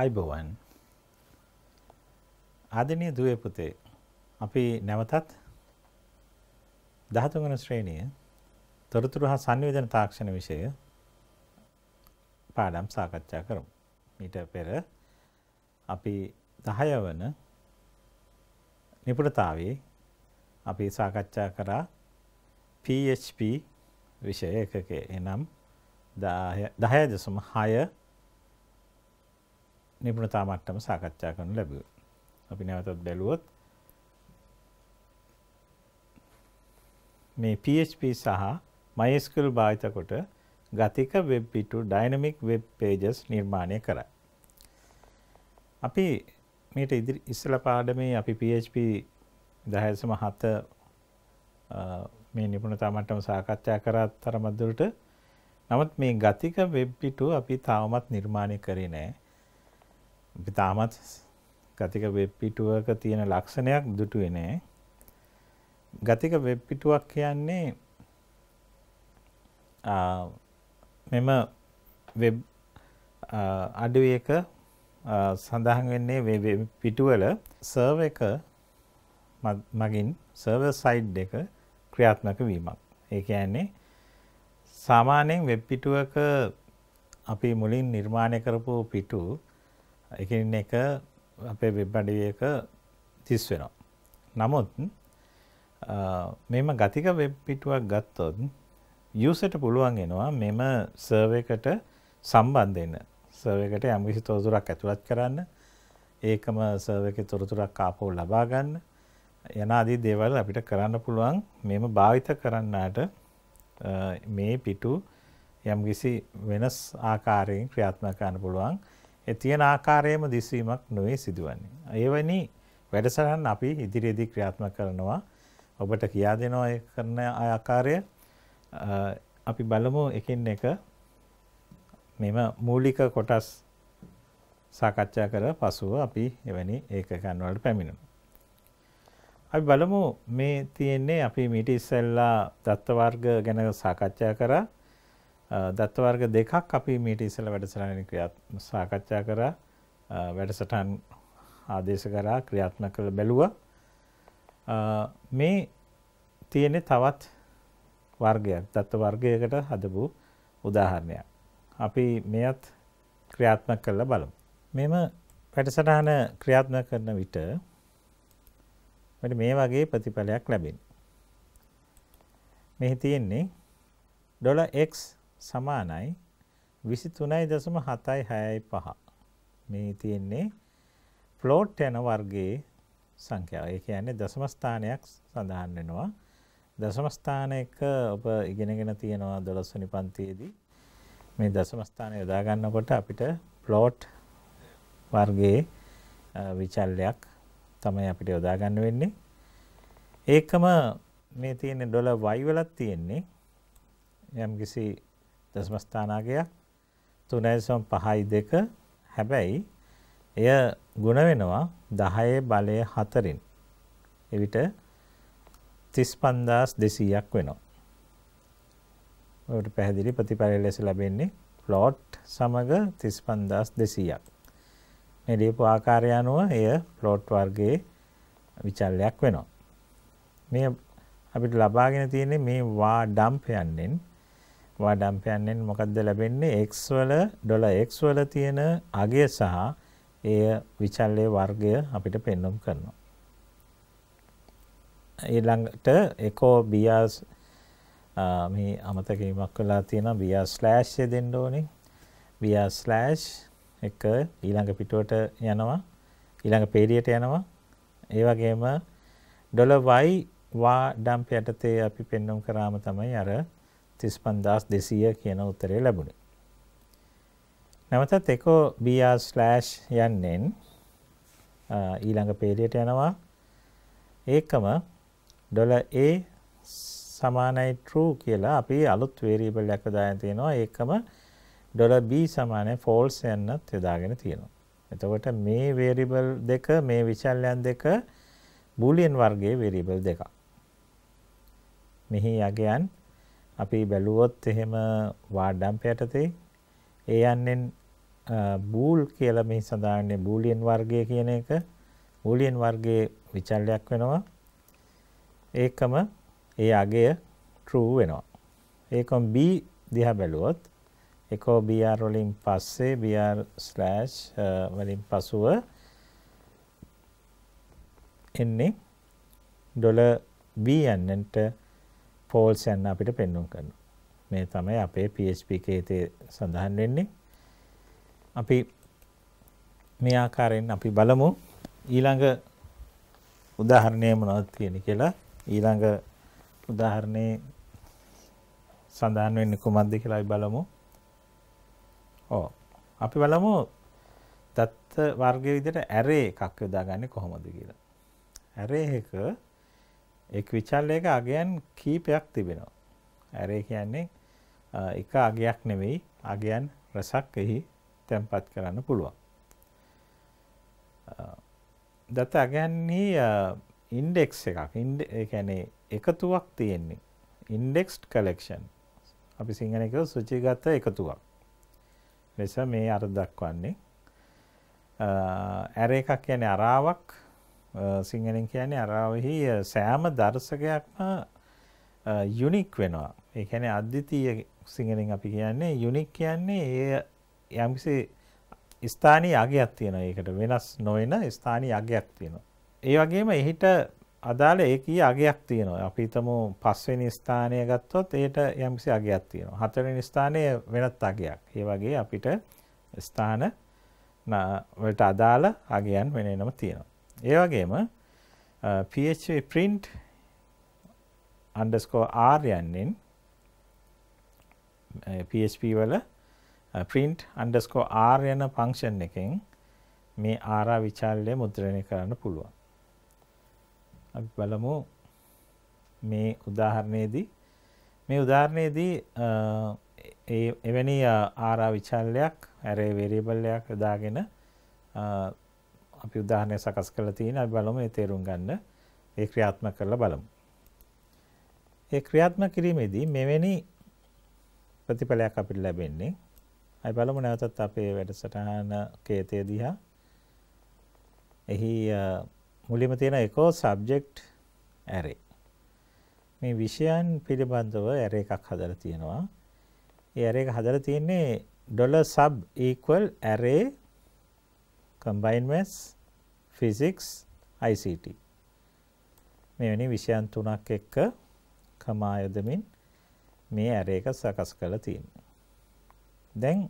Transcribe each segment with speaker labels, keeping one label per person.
Speaker 1: ආයිබෝවන් ආදනය දුවේ පුතේ අපි නැවතත් දහතුගන ශ්‍රේණිය තොරතුරු හා සංවිධන තාක්ෂණ විෂය පාඩම් සාකච්ඡා කරමු. මීට පෙර අපි දහය වන නිපුටතාවේ අපි සාකච්ඡා කරා PHP විෂය එකක එනම් දහය දසම හය නිපුණතා මට්ටම සාකච්ඡා කරනු ලැබුව. අපි නැවතත් බැලුවොත් මේ PHP සහ MySQL භාවිත කොට ගතික වෙබ් පිටු ඩයිනමික් වෙබ් පේජස් නිර්මාණය කරයි. අපි මේට ඉදිරි ඉස්සල පාඩමේ අපි PHP දහයසම හත මේ නිපුණතා මට්ටම සාකච්ඡා කරත් තරමදුරට නමුත් මේ ගතික වෙබ් පිටු අපි තවමත් නිර්මාණය කරේ නෑ අපි තාමත් ගතික වෙබ් පිටුවක තියෙන ලක්ෂණයක් දුටුවේ නෑ. ගතික වෙබ් පිටුවක් කියන්නේ මෙම වෙබ් අඩුවක සඳහන් වෙන්නේ වෙබ් පිටුවල සර්ව එක මගින් සර්ව සයිඩ් එක ක්‍රියාත්මක වීමක්. ඒ කියන්නේ සාමාන්‍යයෙන් වෙබ් පිටුවක අපි මුලින් නිර්මාණය කරපු පිටු එකින් එක අපේ වෙබ් අඩවියක තිස් වෙනවා. නමුත් මෙම ගතික වෙබ් පිටුවක් ගත්තොත් යසට පුළුවන් එෙනවා මෙම සර්වකට සම්බන්ධන්න සර්වකට යම්කිසි තොරතුරක් ඇතුළත් කරන්න ඒකම සර්වක තොරතුරක් ආපෝ ලබා ගන්න යනාදී දේවල් අපිට කරන්න පුළුවන් මෙම භාවිත කරන්නට මේ පිටු යම්කිසි වෙනස් ආකාරයෙන් ක්‍රියාත්මකන්න පුළුවන් ඒ තියෙන ආකාරයේම දිස්වීමක් නොවේ සිදුවන්නේ. ඒවැනි වැඩසටහන් අපි ඉදිරියේදී ක්‍රියාත්මක කරනවා. ඔබට කියා දෙනවා ඒ කරන ආකාරය අපි බලමු එකින් එක මෙම මූලික කොටස් සාකච්ඡා කර පසුව අපි එවැනි ඒකකන් වලට පැමිණෙනවා. අපි බලමු මේ තියෙන්නේ අපි මීට ඉස්සෙල්ලා දත්ත වර්ග ගැන සාකච්ඡා කරා දත්ත වර්ග දෙකක් අපි මීට ඉස්සෙල්ලා වැඩසටහන ක්‍රියාත්මක සාකච්ඡා කරා වැඩසටහන් ආදේශ කරා ක්‍රියාත්මක කළ බැලුවා මේ තියෙන තවත් වර්ගයක් දත්ත වර්ගයකට හදපු උදාහරණයක් අපි මෙයත් ක්‍රියාත්මක කරලා බලමු මෙම වැඩසටහන ක්‍රියාත්මක කරන විට මට මේ වගේ ප්‍රතිඵලයක් ලැබෙන. මෙහි තියෙන්නේ ඩොලර් x සමානයි 23.765. මේ තියෙන්නේ ෆ්ලෝට් යන වර්ගයේ සංඛ්‍යාව. ඒ කියන්නේ දශම ස්ථානයක් සඳහන් වෙනවා. දශම ස්ථානයක ඔබ ඉගෙනගෙන තියෙනවා 12 වෙනි පන්තියේදී. මේ දශම ස්ථානය යොදා ගන්නකොට අපිට ෆ්ලෝට් වර්ගයේ විචල්යක් තමයි අපිට යොදා ගන්න වෙන්නේ. ඒකම මේ තියෙන ඩොලර් y වලත් තියෙන්නේ යම්කිසි දශමස්ථානාගයක් තුනයිසම් පහයි දෙක හැබැයි එය ගුණ වෙනවා දහයේ බලය හතරින් එවිට තිස් පන්දස් දෙසීයක් වෙනවා. ඔට පැහැදිලි ප්‍රතිපරය ලෙස ලැබෙන්නේ ෆ්ලෝට් සමඟ තිස් පන්දස් දෙසීයක්. මෙලියපු ආකාරය අනුව එය ෆ්ලෝට් වර්ගේ විචල්ලයක් වෙනවා. මේ අපිට ලබාගෙන තියෙන්නේ මේ වා ඩම්පයන්නෙන් වඩම්පයන්ෙන් මොකක්ද ලැබෙන්නේ x වල ඩොලර් x වල තියෙන අගය සහ එය විචල්්‍ය වර්ගය අපිට පෙන්වම් කරනවා. ඊළඟට එකෝ බියාස් මේ අමතකීමක් කළා තියෙන බියා ස්ලෑෂ්ය දෙන්න ඕනේ. බියා ස්ලෑෂ් එක ඊළඟ පිටුවට යනවා. ඊළඟ පේඩියට යනවා. ඒ වගේම ඩොලර් y වා ඩම්ප් යටතේ අපි පෙන්වම් කරාම තමයි අර තිස්පන්දස් දෙසීය කියන උත්තරය ලැබුණේ. නැවතත් එකෝ BR/ යන්නෙන් ඊළඟ පේලියට යනවා ඒකම ඩොල A සමානයි true කියලා අපි අලුත් වේරියබල් එකක් දාගෙන තියෙනවා ඒකම ඩොල B සමානයි false යන්නත් යොදාගෙන තියෙනවා. එතකොට මේ වේරියබල් දෙක මේ විචල්යන් දෙක බූලියන් වර්ගයේ වේරියබල් දෙකක්. මෙහි යගයන් අපි බැලුවොත් එහෙම වාඩම්ප යටතේ ඒ යන්නෙන් බූල් කියලා මේ සඳහන්නේ බූලියන් වර්ගය කියන එක බූලියන් වර්ගයේ විචල්යක් වෙනවා ඒකම ඒ අගය true වෙනවා ඒකම b දිහා බැලුවොත් එකෝ BR වලින් පස්සේ BR ස්ලෑෂ් වලින් පසුව එන්නේ ඩොලර් B යන්නට පෝල්ස් යන්න අපිට පෙන්නුම් කරනවා. මේ තමයි අපේ PHP කේතේ සඳහන් වෙන්නේ. අපි මේ ආකාරයෙන් අපි බලමු ඊළඟ උදාහරණය මොනවද තියෙන්නේ කියලා. ඊළඟ උදාහරණේ සඳහන් වෙන්නේ කොහොමද කියලා අපි බලමු. ඔව්. අපි බලමු දත්ත වර්ගයේ විදිහට ඇරේ එකක් යොදාගන්නේ කොහොමද කියලා. ඇරේ එක එක් විචල්යක අගයන් කීපයක් තිබෙනවා. ඇරේ කියන්නේ එක අගයක් නෙවෙයි අගයන් රසක් එහි තැන්පත් කරන්න පුළුවන්. දත අගයන්හි ඉන්ඩෙක්ස් එකක් එකැනේ එකතුවක් තියෙන්නේ. ඉන්ඩෙක්ස්ට් කලෙක්ෂන් අපි සිංහල එක සුචිගත එකතුවක් ලෙස මේ අර දක්වන්නේ ඇර එකක් කියන්නේ අරාවක් සිංහලෙන් කියන්නේ අරාවෙහි සෑම දර්ශකයක්ම යුනික් වෙනවා. ඒ කියන්නේ අද්විතීය සිංහලෙන් අපි කියන්නේ යුනික් කියන්නේ ඒ යම්කිසි ස්ථානීය අගයක් තියෙනවා. ඒකට වෙනස් නොවන ස්ථානීය අගයක් තියෙනවා. ඒ වගේම එහිට අදාළ ඒකීය අගයක් තියෙනවා. අපි හිතමු පස්වෙනි ස්ථානය ගත්තොත් ඒට යම්කිසි අගයක් තියෙනවා. හතරවෙනි ස්ථානය වෙනත් අගයක්. ඒ වගේ අපිට ස්ථාන වලට අදාළ අගයන් වෙනේනම තියෙනවා. ඒ වගේම php print r යන්නෙන් PHP වල print r යන function එකෙන් මේ ආරා විචාල්‍ය මුද්‍රණය කරන්න පුළුවන්. අපි බලමු මේ උදාහරණයේදී මේ උදාහරණයේදී එවැනි ආරා විචාල්‍යයක් array variable එකක් යොදාගෙන අපි උදාහරණය සකස් කරලා තියෙන අපි බලමු ඒ තේරුම් ගන්න ඒ ක්‍රියාත්මක කරලා බලමු. ඒ ක්‍රියාත්මක කිරීමේදී මෙවැනි ප්‍රතිඵලයක් අපිට ලැබෙන්නේ අපි බලමු නැවතත් අපේ වැඩසටහන කේතය දිහා එහි මුලින්ම තියෙන එකෝ සබ්ජෙක්ට් ඇරේ. මේ විෂයන් පිළිබඳව ඇරේ එකක් හදලා තියෙනවා. ඒ ඇරේ එක හදලා තියෙන්නේ dollar sub equal array combined maths physics ICT මෙවැනි විෂයන් තුනක් එක්ක කමා යොදමින් මේ ඇරේ එක සකස් කරලා තියෙනවා. දැන්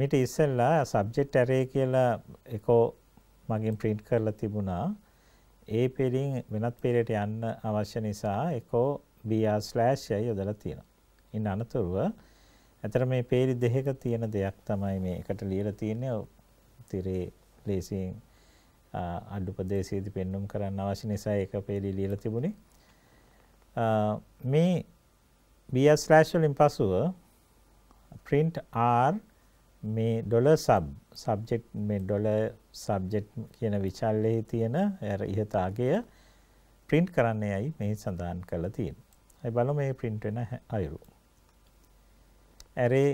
Speaker 1: මිට ඉස්සෙල්ලා සබ්ජෙක්ට් ඇරේ කියලා එකෝ මගින් print කරලා තිබුණා. ඒ පෙරින් වෙනත් පෙරයට යන්න අවශ්‍ය නිසා එකෝ br/ යොදලා තියෙනවා. ඉන් අනතුරුව ඇතර මේ පේරි දෙකක තියෙන දෙයක් තමයි මේ එකට ලියලා තියෙන්නේ තිරේ ලේසියෙන් අඩුපදේශයේදී පෙන්눔 කරන්න අවශ්‍ය නිසා ඒක පේලි ලියලා තිබුණේ. මේ BS ස්ලෑෂ් වලින් පසුව print R මේ ඩොලර් sub subject මේ ඩොලර් subject කියන විචල්ලයේ තියෙන අර ඉහත අගය print කරන්නයි මේ සඳහන් කරලා තියෙන්නේ. අපි බලමු මේ print වෙන අයුරු. array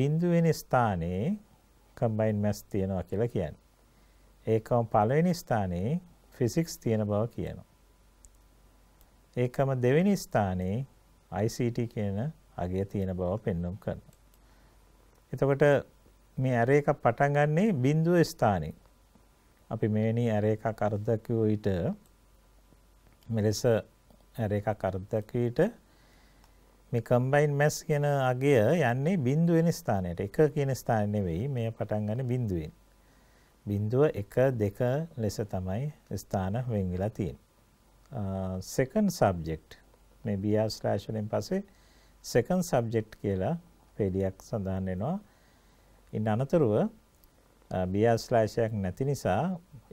Speaker 1: බිඳුවෙන ස්ථානයේ කම්බයින් මැස් තියෙනවා කියලා කියන්නේ. ඒකම පළවෙනි ස්ථානයේ ෆිසික්ස් තියෙන බව කියනවා. ඒකම දෙවෙනි ස්ථානයේ ICT කියන අගය තියෙන බව පෙන්වම් කරනවා. එතකොට මේ ඇරේ එකක් පටන් ගන්නේ බිඳුව ස්ථානයේ. අපි මෙවැනි ඇරේ එකක් අර්ධ කිව්ව විට මෙලෙස ඇරේ එකක් අර්ධ කිව්ව විට මේ කම්බයින් මැස් කියන අගය යන්නේ බිඳුව වෙන ස්ථානයට. 1 කියන ස්ථානේ නෙවෙයි මේ පටන් ගන්න බිඳුවෙන්. බිඳුව 1 2 ලෙස තමයි ස්ථාන වෙන් වෙලා තියෙන්නේ. second subject මේ BR slash වලින් පස්සේ second subject කියලා පේඩියක් සඳහන් වෙනවා. ඉන් අනතුරුව BR slash එකක් නැති නිසා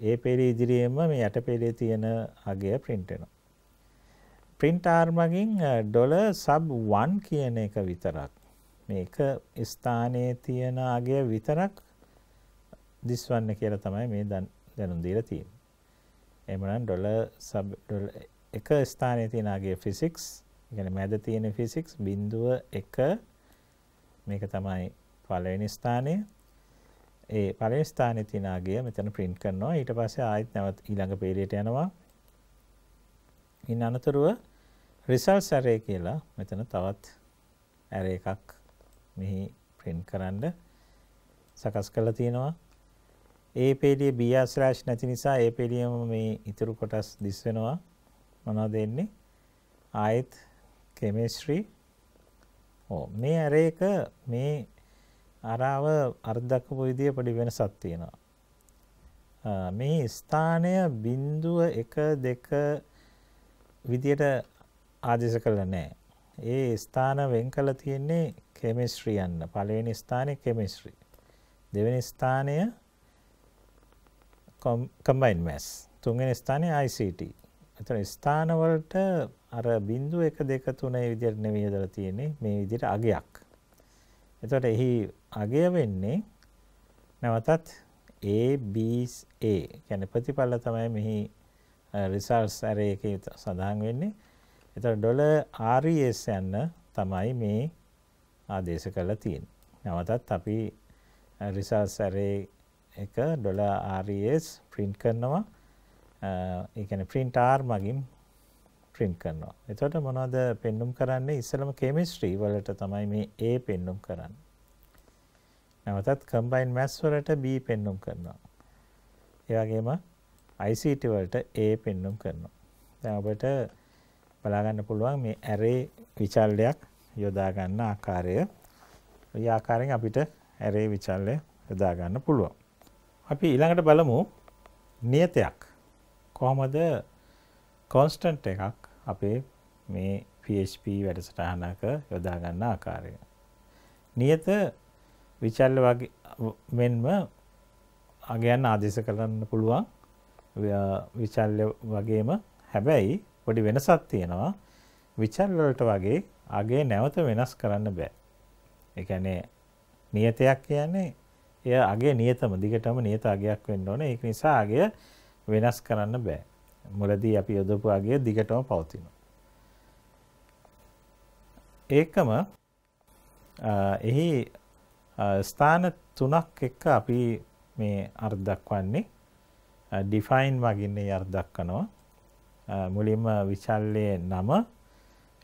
Speaker 1: ඒ පේඩිය ඉදිරියේම මේ යට පේඩියේ තියෙන අගය print වෙනවා. print r මගින් ඩොලර් sub 1 කියන එක විතරක් මේක ස්ථානයේ තියෙන අගය විතරක් දිස්වන්න කියලා තමයි මේ දැනුම් දීලා තියෙන්නේ. එහෙමනම් ඩොලර් sub ඩොලර් එක ස්ථානයේ තියෙන අගය physics කියන්නේ මැද තියෙන physics බිඳුව 1 මේක තමයි පළවෙනි ස්ථානය. ඒ පළවෙනි ස්ථානයේ තියෙන අගය මෙතන print කරනවා. ඊට පස්සේ ආයෙත් නැවත ඊළඟ පේලියට යනවා. ඉන් අනතුරුව රිසල්ස් ඇරේ කියලා මෙතන තවත් ඇර එකක් මෙහි ප්‍රින්ට් කරන්න සකස් කරලා තියෙනවා. ඒ පේලිය BR ස්ලෑෂ් නැති නිසා ඒ පේලියම මේ ඉතුරු කොටස් දිස් වෙනවා. මොනවද එන්නේ? ආයත් කෙමිස්ට්‍රි ඕ මේ ඇර එක මේ අරාව අර්ධකපු විදිය පොඩි වෙනසක් තියෙනවා. මේ ස්ථානය බින්දුව 1 2 විදියට ආදේශ කළා නෑ. ඒ ස්ථාන වෙන් කළා තියෙන්නේ කෙමිස්ට්‍රි යන්න. පළවෙනි ස්ථානේ කෙමිස්ට්‍රි. දෙවෙනි ස්ථානය කම්බයින් මැස්. තුන්වෙනි ස්ථානේ ICT. එතන ස්ථාන වලට අර බිංදු 1 2 3 විදියට නෙවෙයි යදලා තියෙන්නේ මේ විදියට අගයක්. එතකොට එහි අගය වෙන්නේ නැවතත් A B A කියන්නේ ප්‍රතිපල තමයි මෙහි රිසල්ට්ස් array එකේ සඳහන් වෙන්නේ. ඒතර ඩොලර් $res යන්න තමයි මේ ආදේශ කරලා තියෙන්නේ. නැවතත් අපි රිසල්ට්ස් array එක ඩොලර් $res print කරනවා. ඒ කියන්නේ print r මගින් print කරනවා. එතකොට මොනවද පෙන්눔 කරන්නේ? ඉස්සෙල්ලම chemistry වලට තමයි මේ A පෙන්눔 කරන්නේ. නැවතත් combined maths වලට B පෙන්눔 කරනවා. ඒ වගේම ICT වලට ඒ පෙන්눔 කරනවා. දැන් අපිට බලා ගන්න පුළුවන් මේ ඇරේ විචල්යක් යොදා ගන්න ආකාරය. ඔය ආකාරයෙන් අපිට ඇරේ විචල්ය යොදා ගන්න පුළුවන්. අපි ඊළඟට බලමු නියතයක්. කොහොමද කොන්ස්ටන්ට් එකක් අපේ මේ PHP වැඩසටහනක යොදා ගන්න ආකාරය. නියත විචල්ය වගේ මෙන්ම අගයන් ආදේශ කරන්න පුළුවන් විචල්්‍ය වගේම හැබැයි පොඩි වෙනසක් තියෙනවා විචල්ලට වගේ අගේ නැවත වෙනස් කරන්න බෑ. එකනේ නියතයක් කියන්නේ එය අගේ නියතම දිගටම නියත අගයක් වෙන්න ඕන ඒක නිසා අගේ වෙනස් කරන්න බෑ. මුලදී අපි යොදපු අගේ දිගටම පවතින. ඒකම එහි ස්ථාන තුනක් එක්ක අපි මේ අර්ධ දක්වන්නේ ඩිෆයින් වගින්නේ අර් දක්කනවා මුලින්ම විචල්ලයේ නම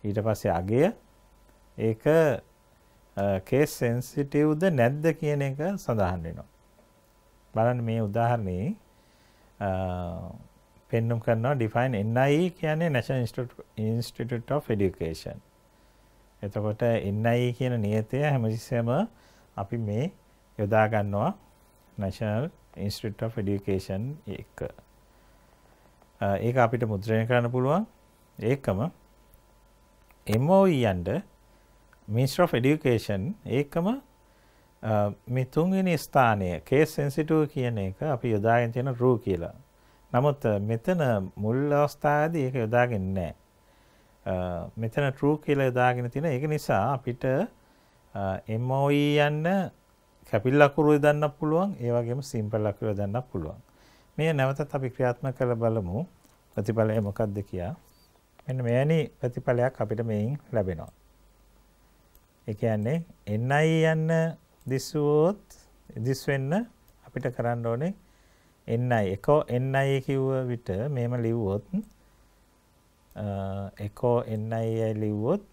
Speaker 1: ඊට පස්සේ අගය ඒක කේස් සෙන්සිටිව්ද නැද්ද කියන එක සඳහන් වෙනවා. බලන්න මේ උදාහරණේ පෙන්නුම් කරනවා ඩිෆයින් NI කියන්නේ National Institute of Education. එතකොට NI කියන නියතය හැමතිස්සෙම අපි මේ යොදා ගන්නවා National Institute of Education එක. ඒක අපිට මුද්‍රණය කරන්න පුළුවන්. ඒකම MOE යන්න Ministry of Education ඒකම මේ තුන්වෙනි ස්ථානය කේස් සෙන්සිටිව් කියන එක අපි යොදාගෙන තියෙන රූ කියලා. නමුත් මෙතන මුල් අවස්ථාවේදී ඒක යොදාගෙන නැහැ. මෙතන true කියලා යොදාගෙන තියෙන ඒක නිසා අපිට MOE යන්න කැපිල් අකුරු යොදන්න පුළුවන් ඒ වගේම සිම්පල් අකුරු යොදන්න පුළුවන් මේ නැවතත් අපි ක්‍රියාත්මක කරලා බලමු ප්‍රතිඵලය මොකක්ද කියලා මෙන්න මෙවැනි ප්‍රතිඵලයක් අපිට මේන් ලැබෙනවා ඒ කියන්නේ NI යන්න දිස්සුවොත් දිස් වෙන්න අපිට කරන්න ඕනේ NI එකෝ NI කිව්ව විට මෙහෙම ලිව්වොත් එකෝ NI ලිව්වොත්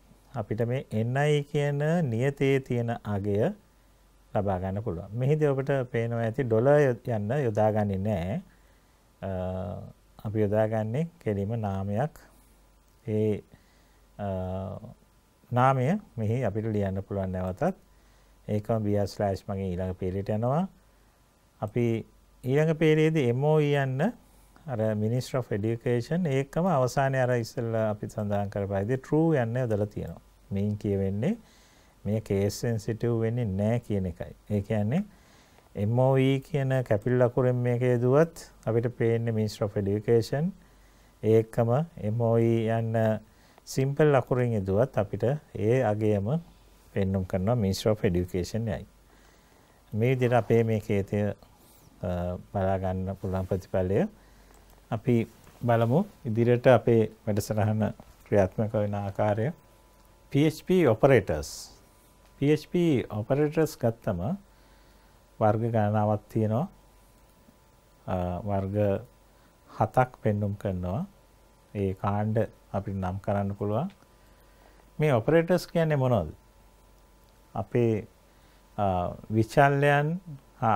Speaker 1: අපිට මේ NI කියන නියතයේ තියෙන අගය ලබා ගන්න පුළුවන්. මෙහිදී ඔබට පේනවා ඇති ඩොලර් යන්න යොදාගන්නේ නැහැ. අපි යොදාගන්නේ කෙලිම නාමයක්. ඒ නාමය මෙහි අපිට ලියන්න පුළුවන් නැවතත්. ඒකම br/ මගේ ඊළඟ පේලෙට යනවා. අපි ඊළඟ පේලේදී MOE යන්න අර Ministry of Education ඒකම අවසානයේ අර ඉස්සෙල්ලා අපි සඳහන් කරපු විදිහට true යන්න යොදලා තියෙනවා. මේන් කියවෙන්නේ මේ කේස් සෙන්සිටිව් වෙන්නේ නැහැ කියන එකයි. ඒ කියන්නේ MOE කියන කැපිල් ලකුරෙන් මේක යදුවත් අපිට පේන්නේ Ministry of Education ඒකම MOE යන සිම්පල් ලකුරෙන් යදුවත් අපිට ඒ අගයම පෙන්වුම් කරනවා Ministry of Education යයි. මේ විදිහට අපේ මේකේ තියෙන බලා ගන්න පුළුවන් ප්‍රතිඵලය අපි බලමු ඉදිරියට අපේ වැඩසටහන ක්‍රියාත්මක වෙන ආකාරය PHP operators PHP ඔපරටර්ස් ගත්තම වර්ග ගණනාවක් තියෙනවා වර්ග හතක් පෙන්නුම් කරනවා ඒ කාණ්ඩ අපිට නම් කරන්න පුළුවන් මේ ඔපරේටර්ස් කියන්නේ මොනවද අපේ විචල්ලයන්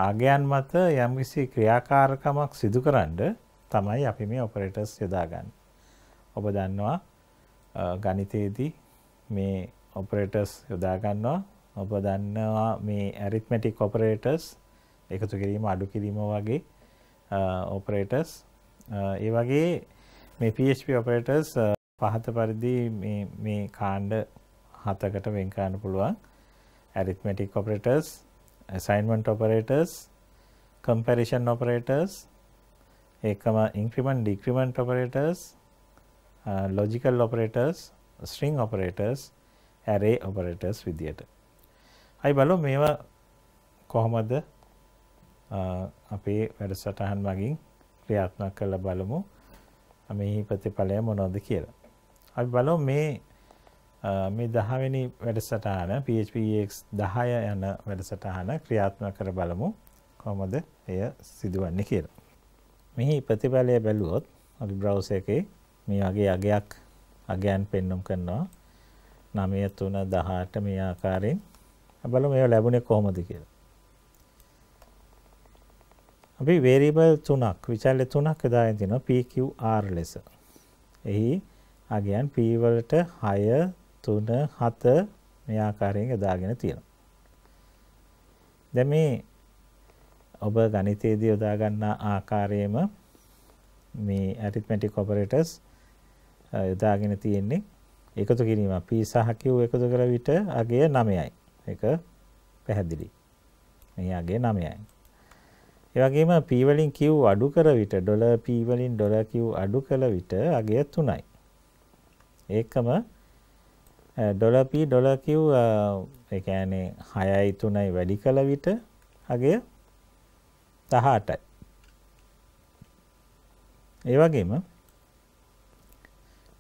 Speaker 1: අගයන් මත යම්කිසි ක්‍රියාකාරකමක් සිදු කරන්න තමයි අපි මේ ඔපරේටර්ස් යොදාගන්න ඔබ දන්නවා ගනිතයේදී මේ ඔපරේටර්ස් යොදාගන්නවා ඔබ දන්නවා මේ ඇරිත්මැටික් ඔපරේටර්ස් එකතු කිරීම අඩු කිරීම වගේ ඔපරේටර්ස් ඒ වගේ මේ PHP ඔපරේටර්ස් පහත පරිදි මේ කාණ්ඩ හතකට වෙන්කාන්න පුළුවන් arithmetic operators assignment operators comparison operators ඒකම increment decrement operators logical operators string operators array operators විදියට අයි බලු මේව කොහොමද අපේ වැඩසටහන් මගින් ක්‍රියාත්මක කළ බලමු මෙහි ප්‍රතිඵලය මොනෝද කියලා. අපි බලෝ මේ මේ දහවෙනි වැඩසටහන PHPX e දහය යන වැඩසටහන ක්‍රියාත්මක කර බලමු කොහොමද එය සිදුවන්නේ කියලා. මෙහි ප්‍රතිඵලය බැලුවොත් අපි බ්‍රවුස එකේ මේ වගේ අගයක් අගයන් පෙන්නුම් කරනවා නමය තුන දහට මේ ආකාරයෙන් බලමු ඒවා ලැබුණේ කොහොමද කියලා. අපි වේරියබල් තුනක් විචල්‍ය තුනක් යොදාගෙන තිනවා PQR ලෙස. එහි අගයන් P වලට 6 3 7 මේ ආකාරයෙන් යොදාගෙන තියෙනවා. දැන් මේ ඔබ ගණිතයේදී යොදා ගන්නා ආකාරයේම මේ arithmetic operators යොදාගෙන තියෙන්නේ එකතු කිරීම P සහ Q එකතු කර විට අගය 9යි. එක පැහැදිලි. මෙයාගේ නමයයි. ඒ වගේම p වලින් q අඩු කර විට ඩොලර් p වලින් ඩොලර් q අඩු කළ විට අගය 3යි. ඒකම ඩොලර් p ඩොලර් q ඒ කියන්නේ 6යි 3යි වැඩි කළ විට අගය 18යි. ඒ වගේම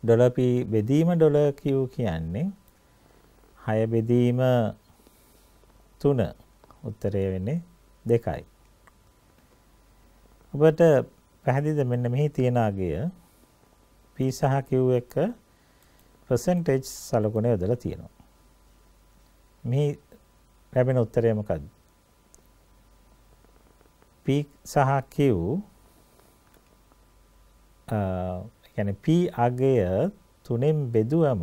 Speaker 1: ඩොලර් p බෙදීම ඩොලර් q කියන්නේ 6 බෙදීම 3. උත්තරය වෙන්නේ 2යි. ඔබට පැහැදිලිද මෙන්න මෙහි තියෙන අගය P සහ Q එක percentage සලකුණ යොදලා තියෙනවා. මෙහි ලැබෙන උත්තරය මොකද්ද? P සහ Q අ කියන්නේ P අගය තුනෙන් බෙදුවම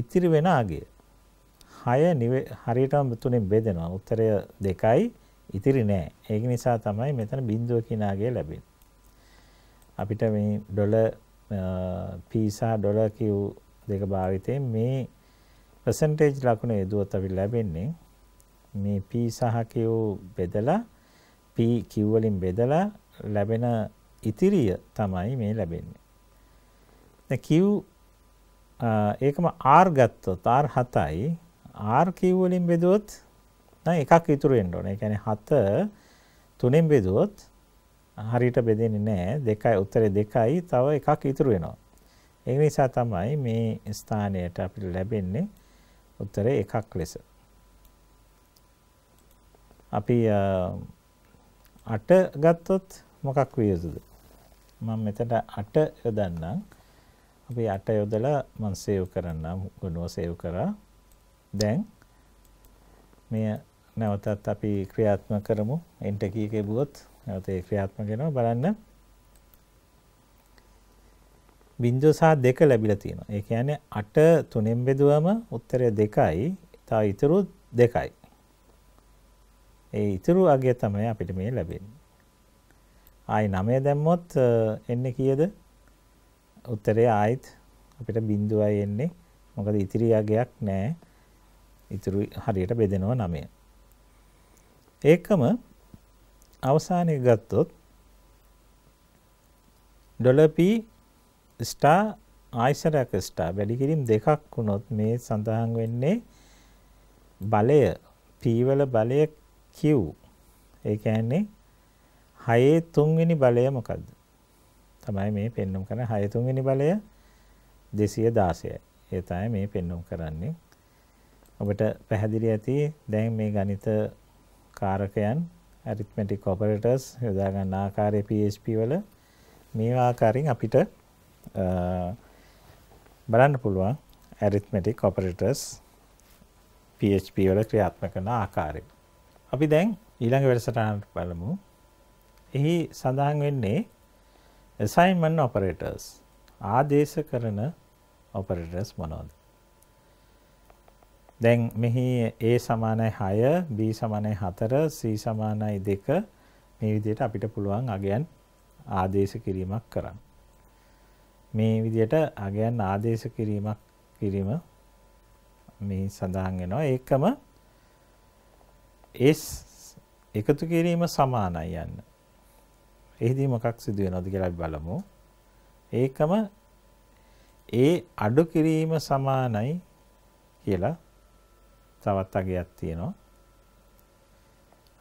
Speaker 1: ඉතිරි වෙන අගය 6 හරියටම තුනෙන් බෙදෙනවා. උත්තරය 2යි ඉතිරි නෑ. ඒක නිසා තමයි මෙතන බිංදුව කිනාගේ ලැබෙන්නේ. අපිට මේ ඩොලර් P සහ ඩොලර් Q දෙක භාවිතයෙන් මේ percentage ලකුණ යදුවත් අපි ලැබෙන්නේ මේ P සහ Q බෙදලා P Q වලින් බෙදලා ලැබෙන ඉතිරිය තමයි මේ ලැබෙන්නේ. දැන් Q ඒකම R ගත්තොත් R 7යි R කිව් වලින් බෙදුවොත් නෑ එකක් ඉතුරු වෙන්න ඕනේ. ඒ කියන්නේ 7 තුනෙන් බෙදුවොත් හරියට බෙදෙන්නේ නෑ. දෙකයි උත්තරේ දෙකයි තව එකක් ඉතුරු වෙනවා. ඒ නිසා තමයි මේ ස්ථානයට අපිට ලැබෙන්නේ උත්තරේ එකක් ලෙස. අපි 8 ගත්තොත් මොකක් විය යුතුද? මම මෙතන 8 යොදන්නම්. අපි 8 යොදලා මම සේව් කරන්නම් ගුණව සේව් කරා. දැන් මෙය නැවතත් අපි ක්‍රියාත්මක කරමු එන්ටර් කී එක එබුවොත් නැවත ඒ ක්‍රියාත්මක වෙනවා බලන්න බිංදුව සහ දෙක ලැබිලා තියෙනවා. ඒ කියන්නේ 8 තුනෙන් බෙදුවම උත්තරය 2යි, තව ඉතුරු 2යි. ඒ ඉතුරු අගය තමයි අපිට මේ ලැබෙන්නේ. ආයි 9 දැම්මොත් එන්නේ කීයද? උත්තරය ආයිත් අපිට බිංදුවයි එන්නේ. මොකද ඉතිරි අගයක් නැහැ. ඉතුරු හරියට බෙදෙනවා නමය. ඒකම අවසානය ගත්තොත් ඩොලපී ස්ටා ආයිසරයක් ස්ටා වැඩිකිරීම් දෙකක් වුණොත් මේ සඳහන් වෙන්නේ බලය පීවල බලය කිව් ඒ කියන්නේ හයේ තුන්වෙනි බලය මොකක්ද තමයි මේ පෙන්නුම් කරන හය තුන්වෙනි බලය දෙසිය දාසයයි ඒ තමයි මේ පෙන්නුම් කරන්නේ ඔබට පැහැදිලි ඇති දැන් මේ ගණිත කාරකයන් arithmetic operators යොදා ගන්න ආකාරය PHP වල මේ ආකාරයෙන් අපිට බලන්න පුළුවන් arithmetic operators PHP වල ක්‍රියාත්මක කරන ආකාරය. අපි දැන් ඊළඟ වැඩසටහනට බලමු. එහි සඳහන් වෙන්නේ assignment operators ආදේශ කරන operators මොනවද? දැන් මෙහි A සමානයි 6, B සමානයි 4, C සමානයි 2 මේ විදිහට අපිට පුළුවන් අගයන් ආදේශ කිරීමක් කරන්න. මේ විදිහට අගයන් ආදේශ කිරීමක් කිරීම මේ සඳහන් වෙනවා. ඒකම S එකතු කිරීම සමානයි යන්න. එහිදී මොකක් සිදු වෙනවද කියලා අපි බලමු. ඒකම A අඩු කිරීම සමානයි කියලා තවත් අගයක් තියෙනවා.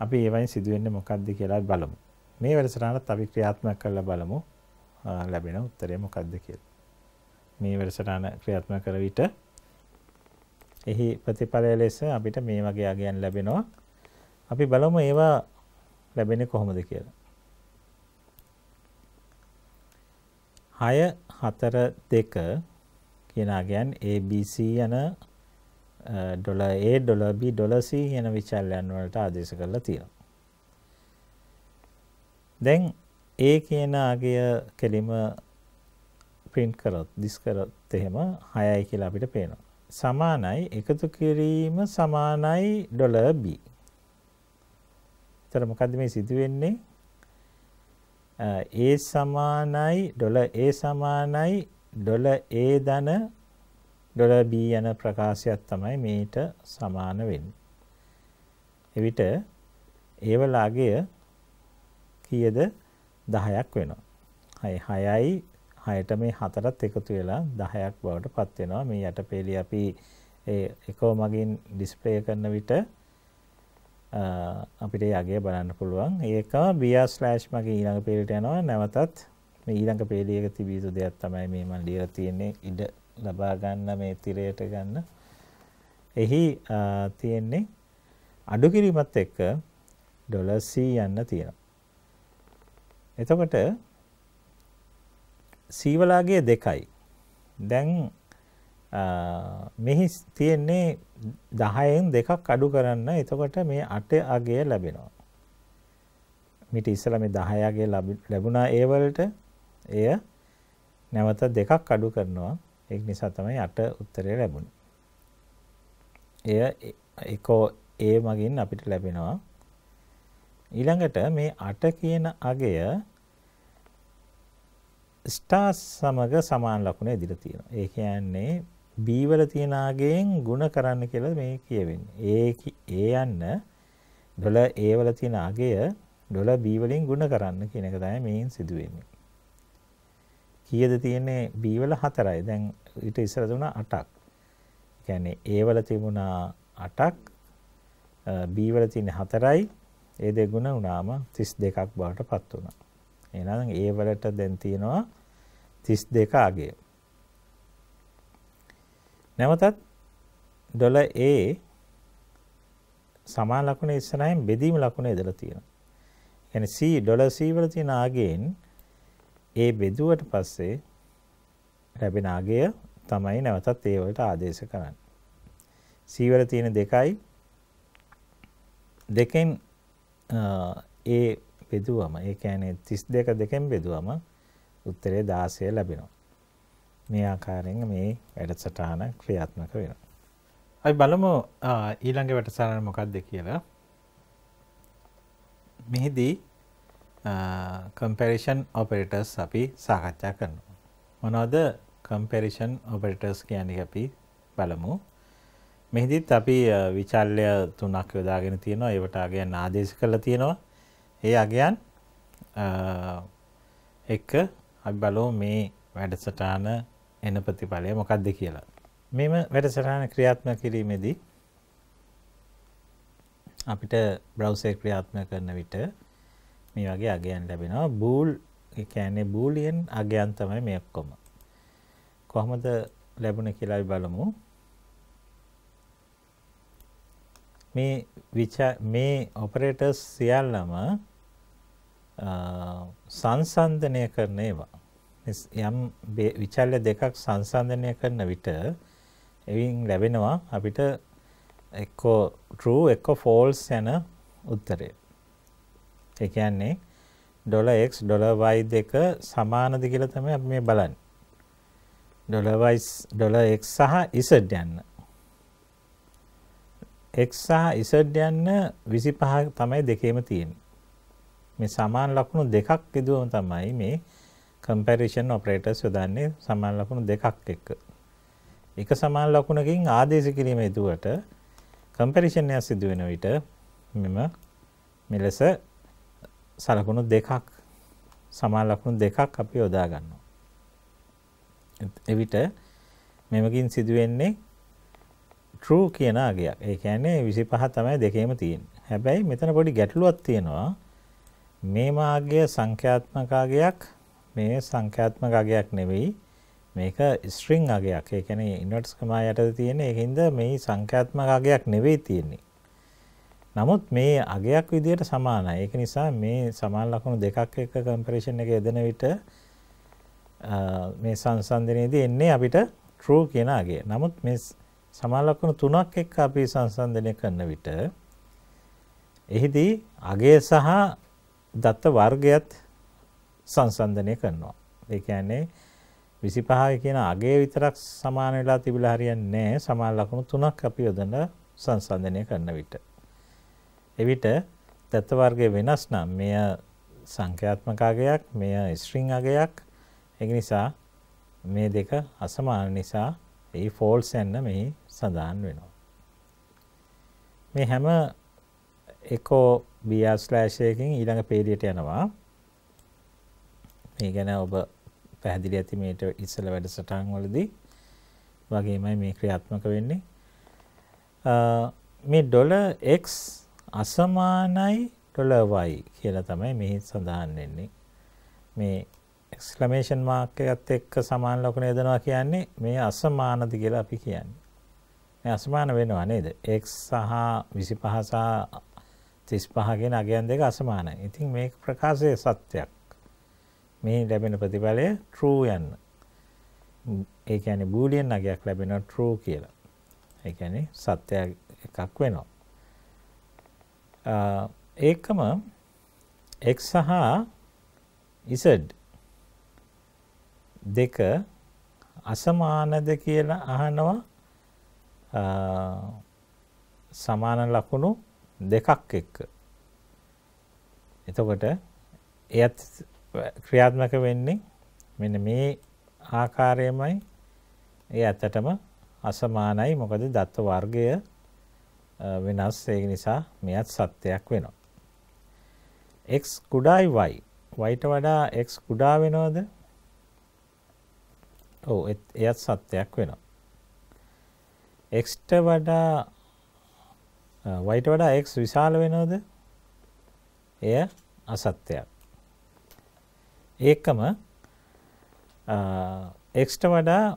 Speaker 1: අපි ඒවයින් සිදුවෙන්නේ මොකක්ද කියලා බලමු. මේ වැඩසටහනත් අපි ක්‍රියාත්මක කරලා බලමු ලැබෙන උත්තරය මොකක්ද කියලා. මේ වැඩසටහන ක්‍රියාත්මක කර විට එහි ප්‍රතිඵලය ලෙස අපිට මේ වගේ අගයන් ලැබෙනවා. අපි බලමු ඒවා ලැබෙන්නේ කොහොමද කියලා. 6 4 2 කියන අගයන් ABC යන ඩොල ඒ ඩොල B ඩොල C කියන විචල්යන් වලට ආදේශ කරලා තියෙනවා. දැන් ඒ කියන අගය කෙලිම print කරොත් this කරොත් එහෙම 6යි කියලා අපිට පේනවා. සමානයි එකතු කිරීම සමානයි ඩොල B. ඒතර මොකද්ද මේ සිදු වෙන්නේ? A සමානයි ඩොල A සමානයි ඩොල A ධන ඩොලර් B යන ප්‍රකාශයක් තමයි මේට සමාන වෙන්නේ. එවිට ඒවල අගය කීයද 10ක් වෙනවා. 6 6යි 6ට මේ 4ත් එකතු වෙලා 10ක් බවට පත් වෙනවා. මේ යටපේලි අපි ඒ එකව මගින් ඩිස්ප්ලේ කරන විට අපිට යගේ බලන්න පුළුවන්. ඒක br/ මගේ ඊළඟ පේලියට යනවා. නැවතත් මේ ඊළඟ පේලියක තිබිය යුතු දෙයක් තමයි මේ මම ලියලා තියෙන්නේ ඉඩ ලබා ගන්න මේ තිරයට ගන්න එහි තියෙන්නේ අඩු කිරීමත් එක්ක ඩොලර් C යන්න තියෙනවා. එතකොට C වලාගේ දෙකයි. දැන් මෙහි තියෙන්නේ 10න් දෙකක් අඩු කරන්න. එතකොට මේ 8 අගය ලැබෙනවා. මිට ඉස්සලා මේ 10 අගය ලැබුණා ඒ වලට එය නැවත දෙකක් අඩු කරනවා. ඒක නිසා තමයි අට උත්තරය ලැබුණේ. එය එකෝ ඒ මගින් අපිට ලැබෙනවා. ඊළඟට මේ අට කියන අගය ස්ටාර් සමග සමාන ලකුණ ඉදිරිය තියෙනවා. ඒ කියන්නේ B වල තියෙන අගයෙන් ಗುಣ කරන්න කියලා මේ කියවෙන්නේ. ඒ ඒ යන්න ඩොලර් A වල තියෙන අගය ඩොලර් B වලින් ಗುಣ කරන්න කියන එක තමයි මේන් සිදුවෙන්නේ. කීයද තියෙන්නේ B වල 4යි. දැන් ඊට ඉස්සර දුණා 8ක්. කියන්නේ A වල තිබුණා 8ක් B වල තියෙන 4යි ඒ දෙගුණ වුණාම 32ක් බවට පත් වුණා. එහෙනම් A වලට දැන් තියෙනවා 32 අගය. නැවතත් ඩොලර් A සමාන ලකුණ ඉස්සරහින් බෙදීම ලකුණ ඉදලා තියෙනවා. කියන්නේ C ඩොලර් C වල තියෙන ආගයෙන් A බෙදුවට පස්සේ ලැබෙන අගය තමයි නැවතත් ඒ වලට ආදේශ කරන්නේ. සීවර තියෙන දෙකයි දෙකෙන් ඒ බෙදුවම ඒ කියන්නේ 32 දෙකෙන් බෙදුවම උත්තරේ 16 ලැබෙනවා. මේ ආකාරයෙන් මේ වැඩසටහන ක්‍රියාත්මක වෙනවා. අපි බලමු ඊළඟ වැඩසටහන මොකක්ද කියලා. මෙහිදී කම්පැරිෂන් ඔපරේටර්ස් අපි සාකච්ඡා කරනවා. මොනවද කම්පැරිෂන් ඔපරටර්ස් කියන්නේ අපි බලමු. මෙහිදීත් අපි විචල්්‍ය තුනක් යොදාගෙන තියෙනවා ඒවට අගයන් ආදේශ කරලා තියෙනවා. ඒ අගයන් එක අපි බලමු මේ වැඩසටහන එන ප්‍රතිඵලය මොකක්ද කියලා. මෙම වැඩසටහන ක්‍රියාත්මක කිරීමේදී අපිට බ්‍රව්සේ ක්‍රියාත්මක කරන විට මේ වගේ අගයන් ලැබෙනවා. බූල් ඒ කියන්නේ බූලියන් අගයන් තමයි මේ ඔක්කොම. කොහොමද ලැබුණේ කියලා අපි බලමු. මේ විචා මේ ඔපරේටර්ස් සියල්ලම සංසන්දනය කරන ඒවා. යම් විචල්‍ය දෙකක් සංසන්දනය කරන විට එවින් ලැබෙනවා අපිට එක්කෝ true එක්කෝ false යන උත්තරය. ඒ කියන්නේ $x $y දෙක සමානද කියලා තමයි අපි මේ බලන්නේ. $x සහ z යන්න. x සහ z යන්න 25 තමයි දෙකේම තියෙන්නේ. මේ සමාන ලකුණු දෙකක් ඉදුවම තමයි මේ comparison operators යොදන්නේ සමාන ලකුණු දෙකක් එක්ක. එක සමාන ලකුණකින් ආදේශ කිරීම යෙදුවට කම්පැරිෂන් එකක් සිදු වෙන විට මෙම මෙලෙස සලකුණු දෙකක් සමාන ලකුණු දෙකක් අපි යොදා ගන්නවා. එවිට මෙමකින් සිදුවෙන්නේ true කියන අගයක්. ඒ කියන්නේ 25 තමයි දෙකේම තියෙන්නේ. හැබැයි මෙතන පොඩි ගැටලුවක් තියෙනවා. මේ මාර්ගය සංඛ්‍යාත්මක අගයක් මේ සංඛ්‍යාත්මක අගයක් නෙවෙයි. මේක string අගයක්. ඒ කියන්නේ inverts comma යටද තියෙන. ඒකින්ද මේ සංඛ්‍යාත්මක අගයක් නෙවෙයි තියෙන්නේ. නමුත් මේ අගයක් විදියට සමානයි. ඒක නිසා මේ සමාන ලක්ෂණ දෙකක් එක්ක comparison එක යෙදෙන විට මේ සංසන්ධනයේදී එන්නේ අපිට true කියන අගේ. නමුත් මේ සමාලක්ෂණ තුනක් එක්ක අපි සංසන්ධනය කරන විට එහිදී අගේ සහ දත්ත වර්ගයත් සංසන්ධනය කරනවා. ඒ කියන්නේ 25 කියන අගේ විතරක් සමාන වෙලා තිබිලා හරියන්නේ නැහැ. සමාන ලක්ෂණ තුනක් අපි යොදන සංසන්ධනය කරන විට. එවිට දත්ත වර්ගයේ වෙනස් නම් මෙය සංඛ්‍යාත්මක අගයක්, මෙය ස්ට්‍රිං අගයක්, ඒක නිසා මේ දෙක අසමාන නිසා ඒ ෆෝල්ස් යන්න මෙහි සඳහන් වෙනවා. මේ හැම එකෝ BR ස්ලෑෂ් එකකින් ඊළඟ පේලියට යනවා. මේ ගැන ඔබ පැහැදිලි ඇති මේට ඉස්සල වැඩසටහන් වලදී වගේමයි මේ ක්‍රියාත්මක වෙන්නේ. මේ ඩොලර් x අසමානයි ඩොලර් y කියලා තමයි මෙහි සඳහන් වෙන්නේ. මේ එක්ස්ලමේෂන් මාර්කයත් එක්ක සමාන ලකුණ යදනවා කියන්නේ මේ අසමානද කියලා අපි කියන්නේ. මේ අසමාන වෙනවා නේද? x සහ 25 සහ 35 කියන අගයන් දෙක අසමානයි. ඉතින් මේ ප්‍රකාශයේ සත්‍යයක්. මේ ලැබෙන ප්‍රතිඵලය true යන්න. ඒ කියන්නේ බූලියන් අගයක් ලැබෙනවා true කියලා. ඒ කියන්නේ සත්‍යයක් එකක් වෙනවා. ඒකම x සහ Z දෙක අසමානද කියලා අහනවා සමාන ලකුණු දෙකක් එක්ක. එතකොට එයත් ක්‍රියාත්මක වෙන්නේ මෙන්න මේ ආකාරයමයි ඒ ඇත්තටම අසමානයි මොකද දත්ත වර්ගය වෙනස් ඒ නිසා මෙයත් සත්‍යයක් වෙනවා. x කුඩායි y. y ට වඩා x කුඩා වෙනවද? ඔව් එයත් සත්‍යයක් වෙනවා. x ට වඩා y ට වඩා x විශාල වෙනවද? එය අසත්‍යයක්. ඒකම x ට වඩා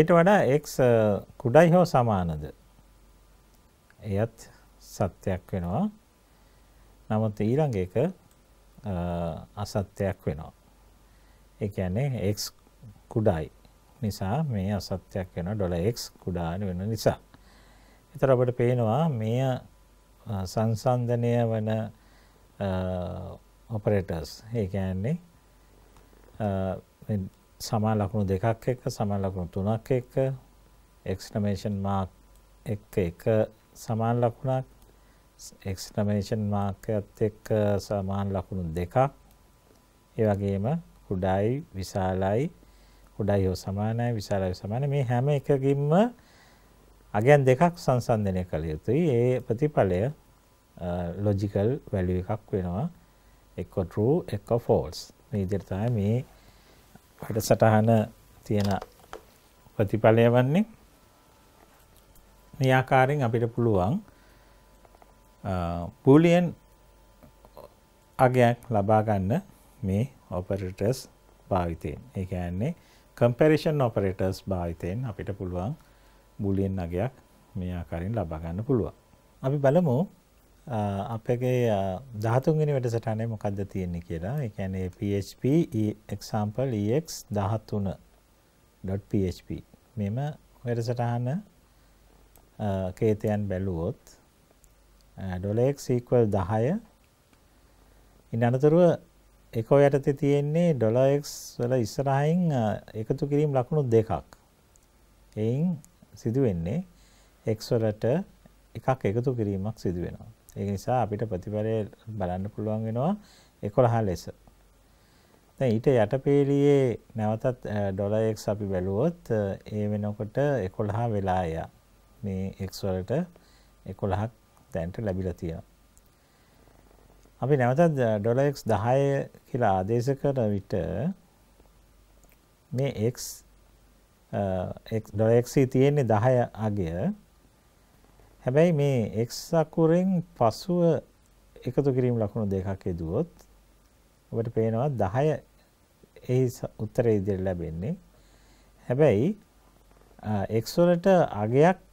Speaker 1: y ට වඩා x කුඩයි හෝ සමානද? එයත් සත්‍යයක් වෙනවා. නමුත් ඊළඟ එක අසත්‍යයක් වෙනවා. ඒ කියන්නේ x කුඩායි නිසා මේ අසත්‍යයක් වෙනවා ඩොලර් x කුඩා වෙන නිසා. ඒතර අපිට පේනවා මෙය සංසන්දනය වන ඔපරේටර්ස්. ඒ කියන්නේ සමා ලකුණු දෙකක් එක්ක සමා ලකුණු තුනක් එක්ක exclamation mark එක්ක එක සමාන ලකුණක් exclamation mark එකත් එක්ක සමාන ලකුණු දෙකක් ඒ වගේම කුඩායි විශාලයි කුඩායි හෝ සමානයි විශාලයි සමානයි මේ හැම එකකින්ම අගයන් දෙකක් සංසන්දනය කළ යුතුයි. ඒ ප්‍රතිඵලය ලොජිකල් වැලියු එකක් වෙනවා. එක්ක true එක්ක false. මේ විදිහට තමයි මේ වැඩසටහන තියෙන ප්‍රතිඵලය වන්නේ. මේ ආකාරයෙන් අපිට පුළුවන් බූලියන් අගයක් ලබා ගන්න මේ operators භාවිතයෙන්. ඒ කියන්නේ comparison operators භාවිතයෙන් අපිට පුළුවන් boolean අගයක් මේ ආකාරයෙන් ලබා ගන්න පුළුවන්. අපි බලමු අපගේ 13 වෙනි වැඩසටහනේ මොකද්ද තියෙන්නේ කියලා. ඒ කියන්නේ PHP e, example ex 13.php මෙම වැඩසටහන කේතයන් බැලුවොත් $x 10 ඉන් අනතුරුව එකෝ යටතේ තියෙන්නේ ඩොලර් x වල ඉස්සරහින් එකතු කිරීම ලකුණු දෙකක්. එයින් සිදු වෙන්නේ x වලට එකක් එකතු කිරීමක් සිදු වෙනවා. ඒක නිසා අපිට ප්‍රතිඵලය බලන්න පුළුවන් වෙනවා 11 ලෙස. දැන් ඊට යටපේළියේ නැවතත් ඩොලර් x අපි බැලුවොත් ඒ වෙනකොට 11 වෙලා යා. මේ x වලට 11ක් දැන්ට ලැබිලා තියෙනවා. අපි නැවතත් ඩොලක් දහය කියලා ආදේශ කර විට මේ එක් ඩොලක්සී තියෙන්නේ දහය අගය හැබැයි මේ එක් අකුරෙන් පසුව එකතු කිරීම ලකුණු දෙකක් යෙදුවොත් ඔබට පේනවා දහය එහි උත්තර ඉදිරි ලැබෙන්නේ හැබැයි එක්වලට අගයක්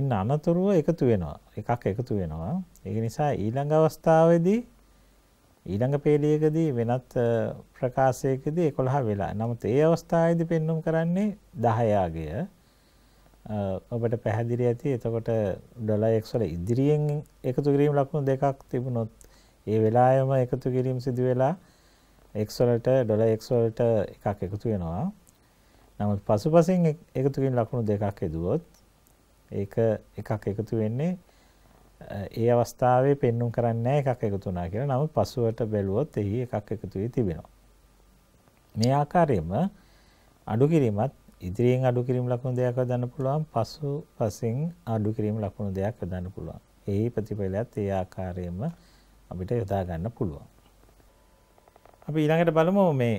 Speaker 1: ඉන්න අනතුරුව එකතු වෙනවා එකක් එකතු වෙනවා ඒ නිසා ඊළඟ අවස්ථාවේදී ඊළඟ පේලියකදී වෙනත් ප්‍රකාශයකදී 11 වෙලා. නමුත් ඒ අවස්ථාවේදී පෙන්눔 කරන්නේ 10 යගය. ඔබට පැහැදිලි ඇති. එතකොට ඩොලර් x වල ඉදිරියෙන් එකතු කිරීම ලකුණු දෙකක් තිබුණොත් ඒ වෙලාවෙම එකතු කිරීම සිදු වෙලා x වලට ඩොලර් x වලට එකක් එකතු වෙනවා. නමුත් පසුපසින් එකතු කිරීම ලකුණු දෙකක් එදුවොත් ඒක එකක් එකතු වෙන්නේ ඒ අවස්ථාවේ පෙන්눔 කරන්නේ එකක් එකතු වුණා කියලා. නමුත් පසුවට බැලුවොත් එහි එකක් එකතු වී තිබෙනවා. මේ ආකාරයෙන්ම අඩු කිරීමත් ඉදිරියෙන් අඩු කිරීම ලකුණු දෙයක් හදන්න පුළුවන්. පසු පසින් අඩු කිරීම ලකුණු දෙයක් හදන්න පුළුවන්. එහි ප්‍රතිඵලයත් ඒ ආකාරයෙන්ම අපිට යොදා ගන්න පුළුවන්. අපි ඊළඟට බලමු මේ